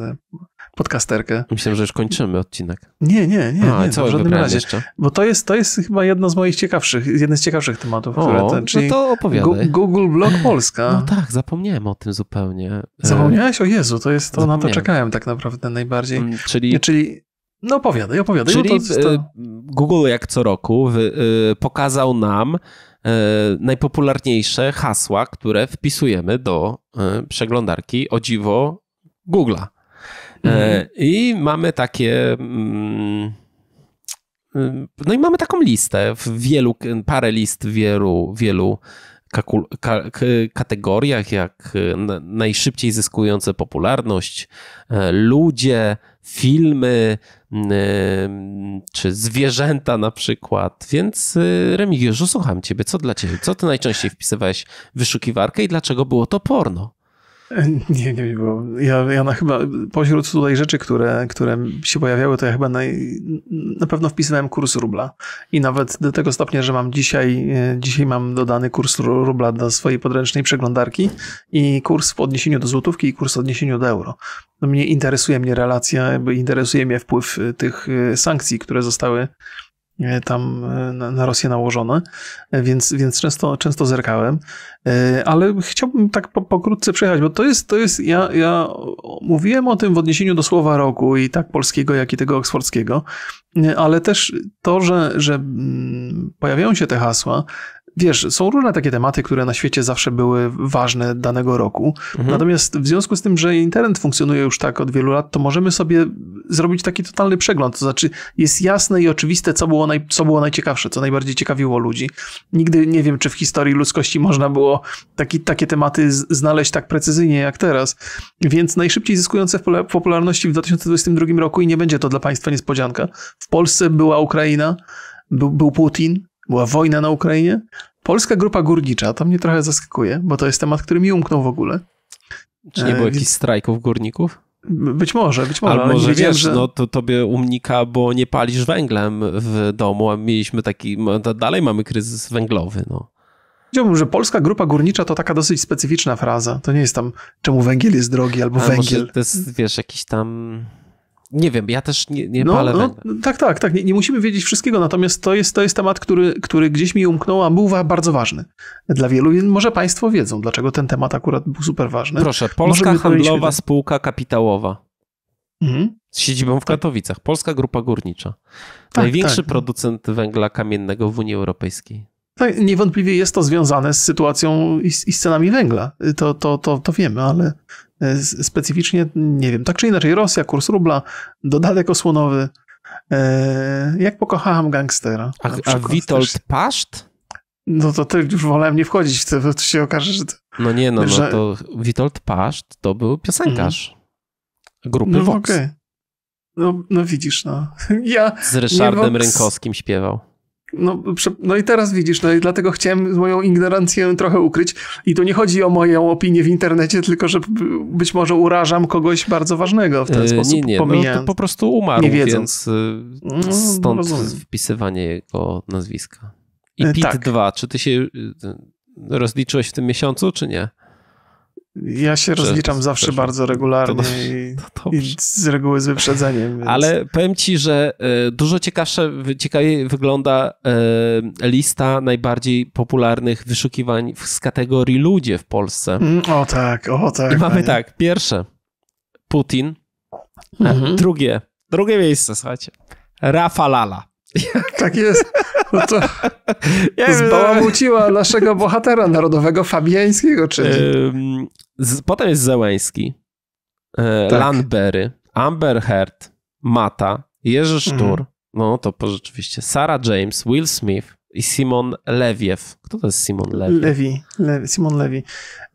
podcasterkę. Myślę, że już kończymy odcinek. Nie, nie, nie, A, nie w żadnym razie. Jeszcze? Bo to jest, to jest chyba jedno z moich ciekawszych, jeden z ciekawszych tematów, o, które ten, no czyli no to opowiadaj. Google Blog Polska. No tak, zapomniałem o tym zupełnie. Zapomniałeś? O Jezu, to jest to, na to czekałem tak naprawdę najbardziej. Mm, czyli, czyli no opowiadaj, opowiadaj. Czyli to, y, to... Google jak co roku y, pokazał nam y, najpopularniejsze hasła, które wpisujemy do przeglądarki o dziwo Google'a. E, mhm. I mamy takie... Mm, no i mamy taką listę, w wielu, parę list w wielu, wielu kategoriach, jak najszybciej zyskujące popularność, e, ludzie, filmy, czy zwierzęta na przykład. Więc y, Remigiuszu, słucham ciebie, co dla ciebie, co ty najczęściej wpisywałeś w wyszukiwarkę i dlaczego było to porno? Nie, nie bo Ja, ja na chyba pośród tutaj rzeczy, które, które się pojawiały, to ja chyba naj, na pewno wpisywałem kurs rubla. I nawet do tego stopnia, że mam dzisiaj, e, dzisiaj mam dodany kurs rubla do swojej podręcznej przeglądarki i kurs w odniesieniu do złotówki i kurs w odniesieniu do euro. No mnie interesuje mnie relacja, interesuje mnie wpływ e, tych e, sankcji, które zostały E, tam e, na, Rosję nałożone, e, więc, więc często, często zerkałem. Ale chciałbym tak po, pokrótce przejechać, bo to jest, to jest ja, ja mówiłem o tym w odniesieniu do słowa roku i tak polskiego, jak i tego oksfordzkiego, ale też to, że, że mm, pojawiają się te hasła, wiesz, są różne takie tematy, które na świecie zawsze były ważne danego roku. Mhm. Natomiast w związku z tym, że internet funkcjonuje już tak od wielu lat, to możemy sobie zrobić taki totalny przegląd. To znaczy, jest jasne i oczywiste, co było, naj, co było najciekawsze, co najbardziej ciekawiło ludzi. Nigdy nie wiem, czy w historii ludzkości można było taki, takie tematy znaleźć tak precyzyjnie jak teraz. Więc najszybciej zyskujące w popularności w 2022 roku, i nie będzie to dla Państwa niespodzianka, w Polsce była Ukraina, był, był Putin, była wojna na Ukrainie. Polska grupa górnicza, to mnie trochę zaskakuje, bo to jest temat, który mi umknął w ogóle. Czy nie było e, jakichś strajków górników? Być może, być może. Albo, że wiesz, że... no to tobie umnika, bo nie palisz węglem w domu, a mieliśmy taki, dalej mamy kryzys węglowy, no. Powiedziałbym, że polska grupa górnicza to taka dosyć specyficzna fraza. To nie jest tam, czemu węgiel jest drogi albo a węgiel. to jest, wiesz, jakiś tam nie wiem, ja też nie, nie no, palę. No, tak, tak, tak. Nie, nie, musimy wiedzieć wszystkiego, natomiast to jest, to jest temat, który, który gdzieś mi umknął, a był bardzo ważny dla wielu. Może Państwo wiedzą, dlaczego ten temat akurat był super ważny. Proszę, Polska Możemy Handlowa tak. Spółka Kapitałowa. Mhm. Z siedzibą w Katowicach. Polska Grupa Górnicza. Tak, Największy tak. producent węgla kamiennego w Unii Europejskiej. Tak, niewątpliwie jest to związane z sytuacją i z, i z cenami węgla. To, to, to, to wiemy, ale E, specyficznie, nie wiem, tak czy inaczej Rosja, kurs rubla, dodatek osłonowy. E, jak pokochałam gangstera. A, a Witold Paszt? No to ty już wolałem nie wchodzić w to, bo to się okaże, że... To, no nie, no, no że... no to Witold Paszt to był piosenkarz grupy no, Vox. Okay. No, no widzisz, no. Ja Z Ryszardem Rynkowskim śpiewał. No, no i teraz widzisz, no i dlatego chciałem moją ignorancję trochę ukryć. I tu nie chodzi o moją opinię w internecie, tylko że być może urażam kogoś bardzo ważnego w ten e, sposób. Nie, nie, no pomijając... no, po prostu umarł, nie wiedząc. więc e, no, stąd no, wpisywanie jego nazwiska. I e, PIT-2, tak. czy ty się rozliczyłeś w tym miesiącu, czy nie? Ja się Przez, rozliczam zawsze bardzo regularnie to, to i z reguły z wyprzedzeniem. Więc. Ale powiem ci, że e, dużo ciekawsze, ciekawiej wygląda e, lista najbardziej popularnych wyszukiwań z kategorii ludzie w Polsce. Mm, o tak, o tak. I mamy tak, pierwsze Putin, e, mhm. drugie, drugie miejsce, słuchajcie, Rafa Lala. Tak jest. No to zbałamuciła naszego bohatera narodowego Fabiańskiego, czyli... Z, potem jest Zełęski, e, tak. Amber Heard, Mata, Jerzy mhm. Sztur, mm. no to po rzeczywiście, Sarah James, Will Smith i Simon Lewiew. Kto to jest Simon Lewiew? Lewi, Lewi Simon Lewi.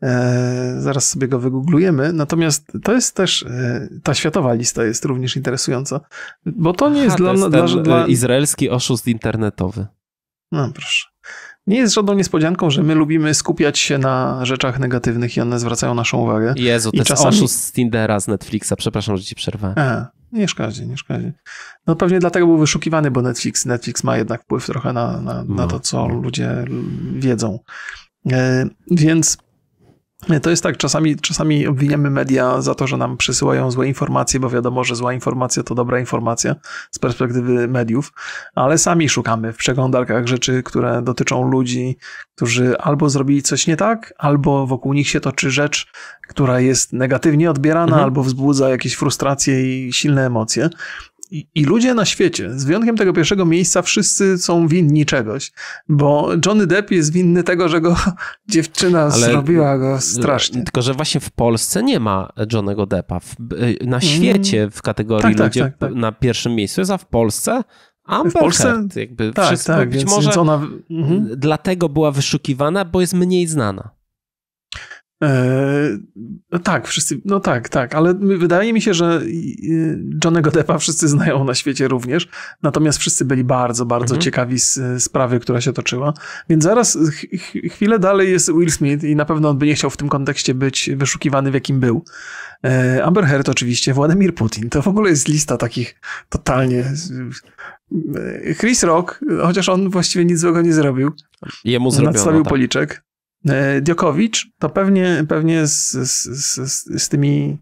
E, zaraz sobie go wygooglujemy. Natomiast to jest też, e, ta światowa lista jest również interesująca, bo to nie jest Aha, dla... To jest dla, dla... E, izraelski oszust internetowy. No proszę nie jest żadną niespodzianką, że my lubimy skupiać się na rzeczach negatywnych i one zwracają naszą uwagę. Jezu, to I jest czasami... oszust z Tindera, z Netflixa. Przepraszam, że ci przerwę. E, nie szkodzi, nie szkodzi. No pewnie dlatego był wyszukiwany, bo Netflix, Netflix ma jednak wpływ trochę na, na, na no. to, co ludzie wiedzą. E, więc to jest tak, czasami, czasami obwiniamy media za to, że nam przysyłają złe informacje, bo wiadomo, że zła informacja to dobra informacja z perspektywy mediów, ale sami szukamy w przeglądarkach rzeczy, które dotyczą ludzi, którzy albo zrobili coś nie tak, albo wokół nich się toczy rzecz, która jest negatywnie odbierana, mhm. albo wzbudza jakieś frustracje i silne emocje. I, ludzie na świecie, z wyjątkiem tego pierwszego miejsca, wszyscy są winni czegoś, bo Johnny Depp jest winny tego, że go dziewczyna Ale, zrobiła go strasznie. Tylko, że właśnie w Polsce nie ma Johnnego Deppa. Y, na mm. świecie w kategorii tak, tak, ludzie tak, tak, na pierwszym miejscu jest, a w Polsce Amber w Polsce? Heard, jakby tak, wszystko tak, być więc, może więc ona... Mhm. dlatego była wyszukiwana, bo jest mniej znana. E, no tak, wszyscy, no tak, tak, ale wydaje mi się, że Johnnego Deppa wszyscy znają na świecie również, natomiast wszyscy byli bardzo, bardzo mhm. ciekawi z sprawy, która się toczyła, więc zaraz ch- chwilę dalej jest Will Smith i na pewno on by nie chciał w tym kontekście być wyszukiwany, w jakim był. E, Amber Heard oczywiście, Władimir Putin, to w ogóle jest lista takich totalnie... E, Chris Rock, chociaż on właściwie nic złego nie zrobił. Jemu zrobiono. Nadstawił tak. policzek. E, Diokowicz, to pewnie, pewnie z, z, z, z tymi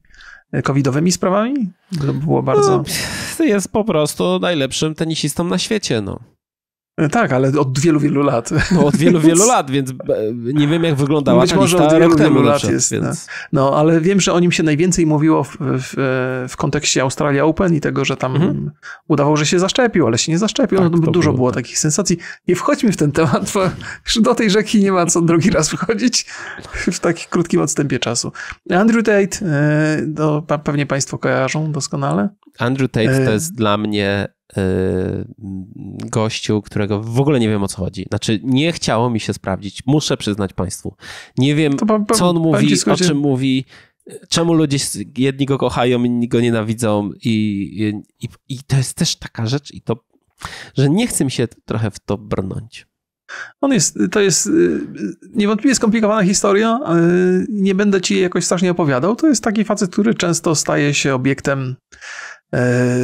covidowymi sprawami? To było no, bardzo. No, jest po prostu najlepszym tenisistą na świecie. No. Tak, ale od wielu, wielu lat. No, od wielu, wielu lat, więc e, nie wiem, jak wyglądała Być ta może od wielu, wielu lat jest. No. Więc... No, ale wiem, że o nim się najwięcej mówiło w, w, w kontekście Australia Open i tego, że tam mhm. udawało, że się zaszczepił, ale się nie zaszczepił. Tak, no, dużo było, było tak. takich sensacji. Nie wchodźmy w ten temat, bo już do tej rzeki nie ma co drugi raz wchodzić w takim krótkim odstępie czasu. Andrew Tate, no, pewnie Państwo kojarzą doskonale. Andrew Tate to e, jest dla mnie e, gościu, którego w ogóle nie wiem o co chodzi. Znaczy, nie chciało mi się sprawdzić, muszę przyznać Państwu. Nie wiem, co on mówi, o czym mówi, czemu ludzie jedni go kochają, inni go nienawidzą, i, i, i to jest też taka rzecz, i to, że nie chce mi się trochę w to brnąć. On jest, to jest y, niewątpliwie skomplikowana historia. Y, nie będę ci jakoś strasznie opowiadał. To jest taki facet, który często staje się obiektem E,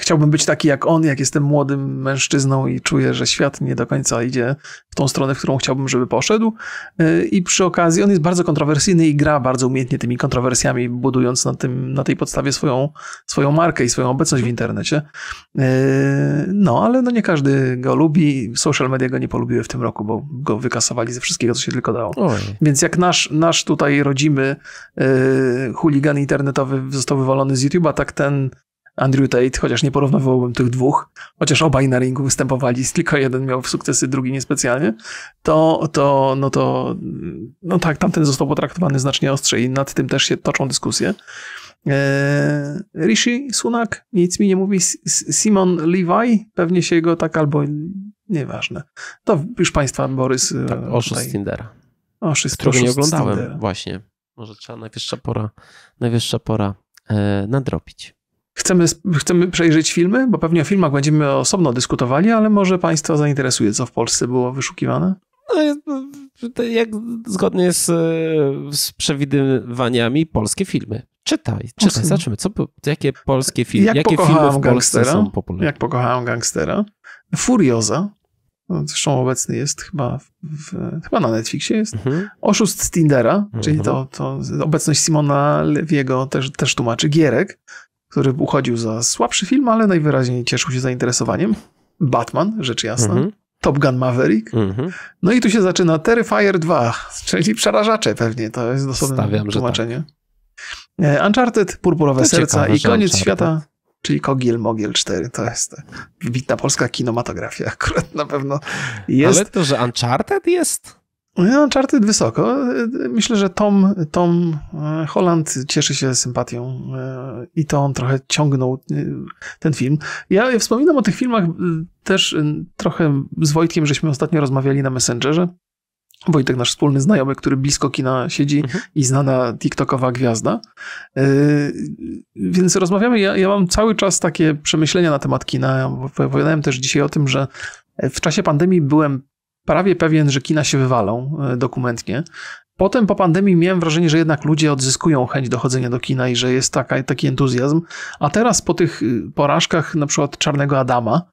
chciałbym być taki jak on, jak jestem młodym mężczyzną i czuję, że świat nie do końca idzie w tą stronę, w którą chciałbym, żeby poszedł. E, I przy okazji on jest bardzo kontrowersyjny i gra bardzo umiejętnie tymi kontrowersjami, budując na, tym, na tej podstawie swoją, swoją markę i swoją obecność w internecie. E, no, ale no nie każdy go lubi. Social media go nie polubiły w tym roku, bo go wykasowali ze wszystkiego, co się tylko dało. Oj. Więc jak nasz, nasz tutaj rodzimy chuligan internetowy został wywalony z YouTube'a, tak jak ten Andrew Tate, chociaż nie porównywałbym tych dwóch, chociaż obaj na ringu występowali, tylko jeden miał sukcesy, drugi niespecjalnie, to, to, no to, no tak, tamten został potraktowany znacznie ostrzej i nad tym też się toczą dyskusje. Eee, Rishi Sunak, nic mi nie mówi, Simon Levi, pewnie się jego tak albo nieważne. To już państwa Borys. E, tak, oszust z Tindera. Oszust, Którego nie oglądałem Tindera. właśnie. Może trzeba najwyższa pora, najwyższa pora E, nadrobić. Chcemy, chcemy przejrzeć filmy, bo pewnie o filmach będziemy osobno dyskutowali, ale może Państwa zainteresuje, co w Polsce było wyszukiwane? No, e, jak zgodnie z, e, z przewidywaniami, polskie filmy. Czytaj, czytaj, zobaczymy, co, jakie polskie filmy, jak jakie filmy w Polsce gangstera, są popularne. Jak pokochałem gangstera, Furioza, no, zresztą obecny jest chyba, w, chyba na Netflixie jest, mhm. Oszust z Tindera, mhm. czyli to, mhm. to obecność Simona Lewiego też, też tłumaczy Gierek, który uchodził za słabszy film, ale najwyraźniej cieszył się zainteresowaniem. Batman, rzecz jasna. Mhm. Top Gun Maverick. Mhm. No i tu się zaczyna Terrifier 2, czyli przerażacze pewnie, to jest dosłownie tak. tłumaczenie. Tak. Uncharted, Purpurowe to Serca ciekawe, i Koniec Świata czyli Kogiel Mogiel 4. To jest wybitna polska kinematografia akurat na pewno jest. Ale to, że Uncharted jest? No, Uncharted wysoko. Myślę, że Tom, Tom e, Holland cieszy się sympatią e, i to on trochę ciągnął e, ten film. Ja wspominam o tych filmach też trochę z Wojtkiem, żeśmy ostatnio rozmawiali na Messengerze. Wojtek, nasz wspólny znajomy, który blisko kina siedzi mhm. i znana TikTokowa gwiazda. Yy, więc rozmawiamy, ja, ja mam cały czas takie przemyślenia na temat kina. Opowiadałem też dzisiaj o tym, że w czasie pandemii byłem prawie pewien, że kina się wywalą e, dokumentnie, Potem po pandemii miałem wrażenie, że jednak ludzie odzyskują chęć dochodzenia do kina i że jest taka, taki entuzjazm. A teraz po tych y, porażkach, na przykład Czarnego Adama, mhm.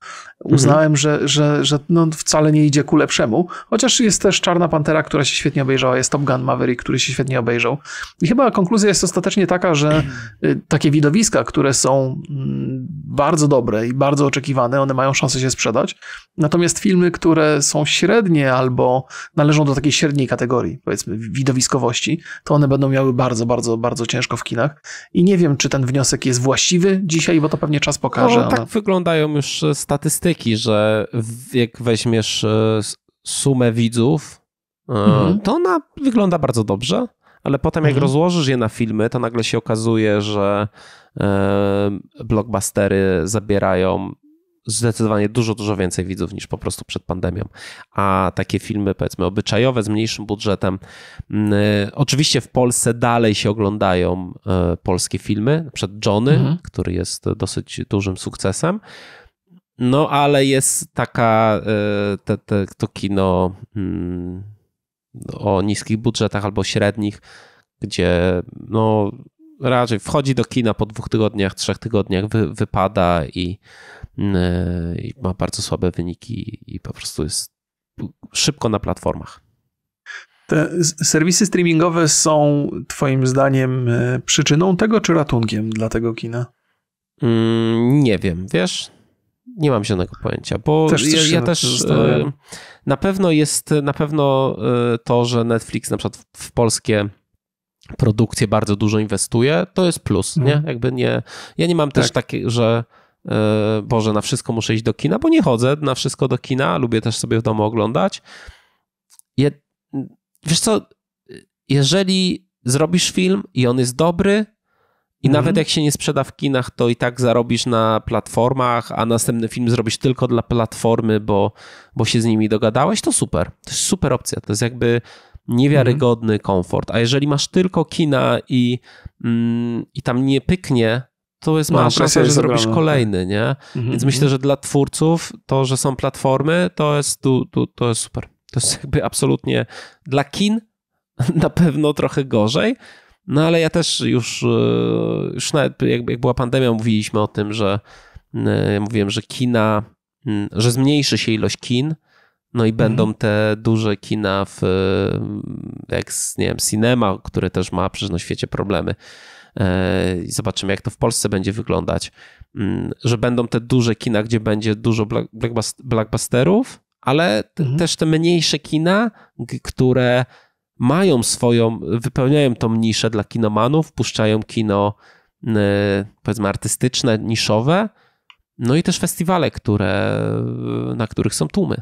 uznałem, mhm. że, że, że no wcale nie idzie ku lepszemu. Chociaż jest też Czarna Pantera, która się świetnie obejrzała, jest Top Gun Maverick, który się świetnie obejrzał. I chyba konkluzja jest ostatecznie taka, że y, takie widowiska, które są mm, bardzo dobre i bardzo oczekiwane, one mają szansę się sprzedać. Natomiast filmy, które są średnie albo należą do takiej średniej kategorii, powiedzmy widowiskowości, to one będą miały bardzo, bardzo, bardzo ciężko w kinach. I nie wiem, czy ten wniosek jest właściwy dzisiaj, bo to pewnie czas pokaże. No, tak wyglądają już e, statystyki, że jak weźmiesz e, sumę widzów, e, mhm. to ona wygląda bardzo dobrze ale potem jak mhm. rozłożysz je na filmy, to nagle się okazuje, że blockbustery zabierają zdecydowanie dużo, dużo więcej widzów niż po prostu przed pandemią. A takie filmy, powiedzmy, obyczajowe z mniejszym budżetem, mm, e, oczywiście w Polsce dalej się oglądają e, polskie filmy, przed Johnny, mhm. który jest dosyć dużym sukcesem. No, ale jest taka, e, te, te, to kino mm, o niskich budżetach albo średnich, gdzie no, raczej wchodzi do kina po dwóch tygodniach, trzech tygodniach, wy, wypada i E, i ma bardzo słabe wyniki i po prostu jest szybko na platformach. Te serwisy streamingowe są Twoim zdaniem e, przyczyną tego, czy ratunkiem dla tego kina? Mm, nie wiem, wiesz? Nie mam zielonego pojęcia, bo też ja, ja też e, na pewno jest na pewno to, że Netflix na przykład w polskie produkcje bardzo dużo inwestuje, to jest plus, mm. nie? Mhm. Jakby nie, ja nie mam tak. też takiej, że E, Boże, na wszystko muszę iść do kina, bo nie chodzę na wszystko do kina, lubię też sobie w domu oglądać. Je, wiesz co, jeżeli zrobisz film i on jest dobry, i mhm. nawet jak się nie sprzeda w kinach, to i tak zarobisz na platformach, a następny film zrobisz tylko dla platformy, bo, bo się z nimi dogadałeś, to super. To jest super opcja. To jest jakby niewiarygodny mhm. komfort. A jeżeli masz tylko kina i, mm, i tam nie pyknie to jest no, mała szansa, że zrobisz kolejny, tak. nie? Mhm. Więc myślę, mhm. że dla twórców to, że są platformy, to jest, to, to jest super. To jest jakby absolutnie dla kin na pewno trochę gorzej, no ale ja też już, e, już nawet jak, jak była pandemia, mówiliśmy o tym, że ja mówiłem, że kina, że zmniejszy się ilość kin, no i będą mhm. te duże kina w, e, jak, nie wiem, cinema, które też ma przecież na świecie problemy E, i zobaczymy, jak to w Polsce będzie wyglądać, mm, że będą te duże kina, gdzie będzie dużo blockbusterów, ale mhm. też te mniejsze kina, które mają swoją, wypełniają tą niszę dla kinomanów, puszczają kino powiedzmy artystyczne, niszowe, no i też festiwale, które, na których są tłumy.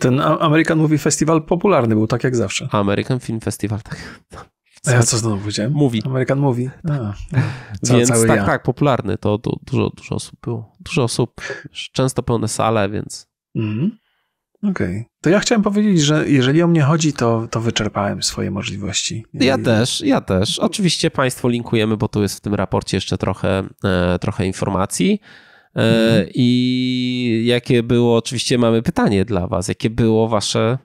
Ten American Movie Festival popularny był, tak jak zawsze. American Film Festival, tak. A ja co znowu powiedziałem? Mówi. American mówi. Tak. A, a. Ca, no, więc tak, ja. tak, popularny. To du dużo, dużo osób było. Dużo osób, często pełne sale, więc... Mhm. Okej. Okay. To ja chciałem powiedzieć, że jeżeli o mnie chodzi, to, to wyczerpałem swoje możliwości. Ja I... też, ja też. Oczywiście Państwu linkujemy, bo tu jest w tym raporcie jeszcze trochę, e, trochę informacji. E, mm -hmm. I jakie było, oczywiście mamy pytanie dla Was, jakie było Wasze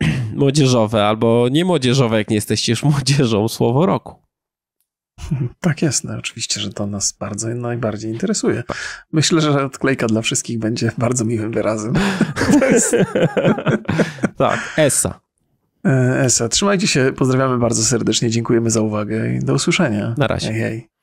młodzieżowe albo nie młodzieżowe, jak nie jesteście już młodzieżą, słowo roku. Tak jest, no, oczywiście, że to nas bardzo najbardziej interesuje. Myślę, że odklejka dla wszystkich będzie bardzo miłym wyrazem. Jest... tak, ESA. E, ESA. Trzymajcie się, pozdrawiamy bardzo serdecznie, dziękujemy za uwagę i do usłyszenia. Na razie. Hej, hej.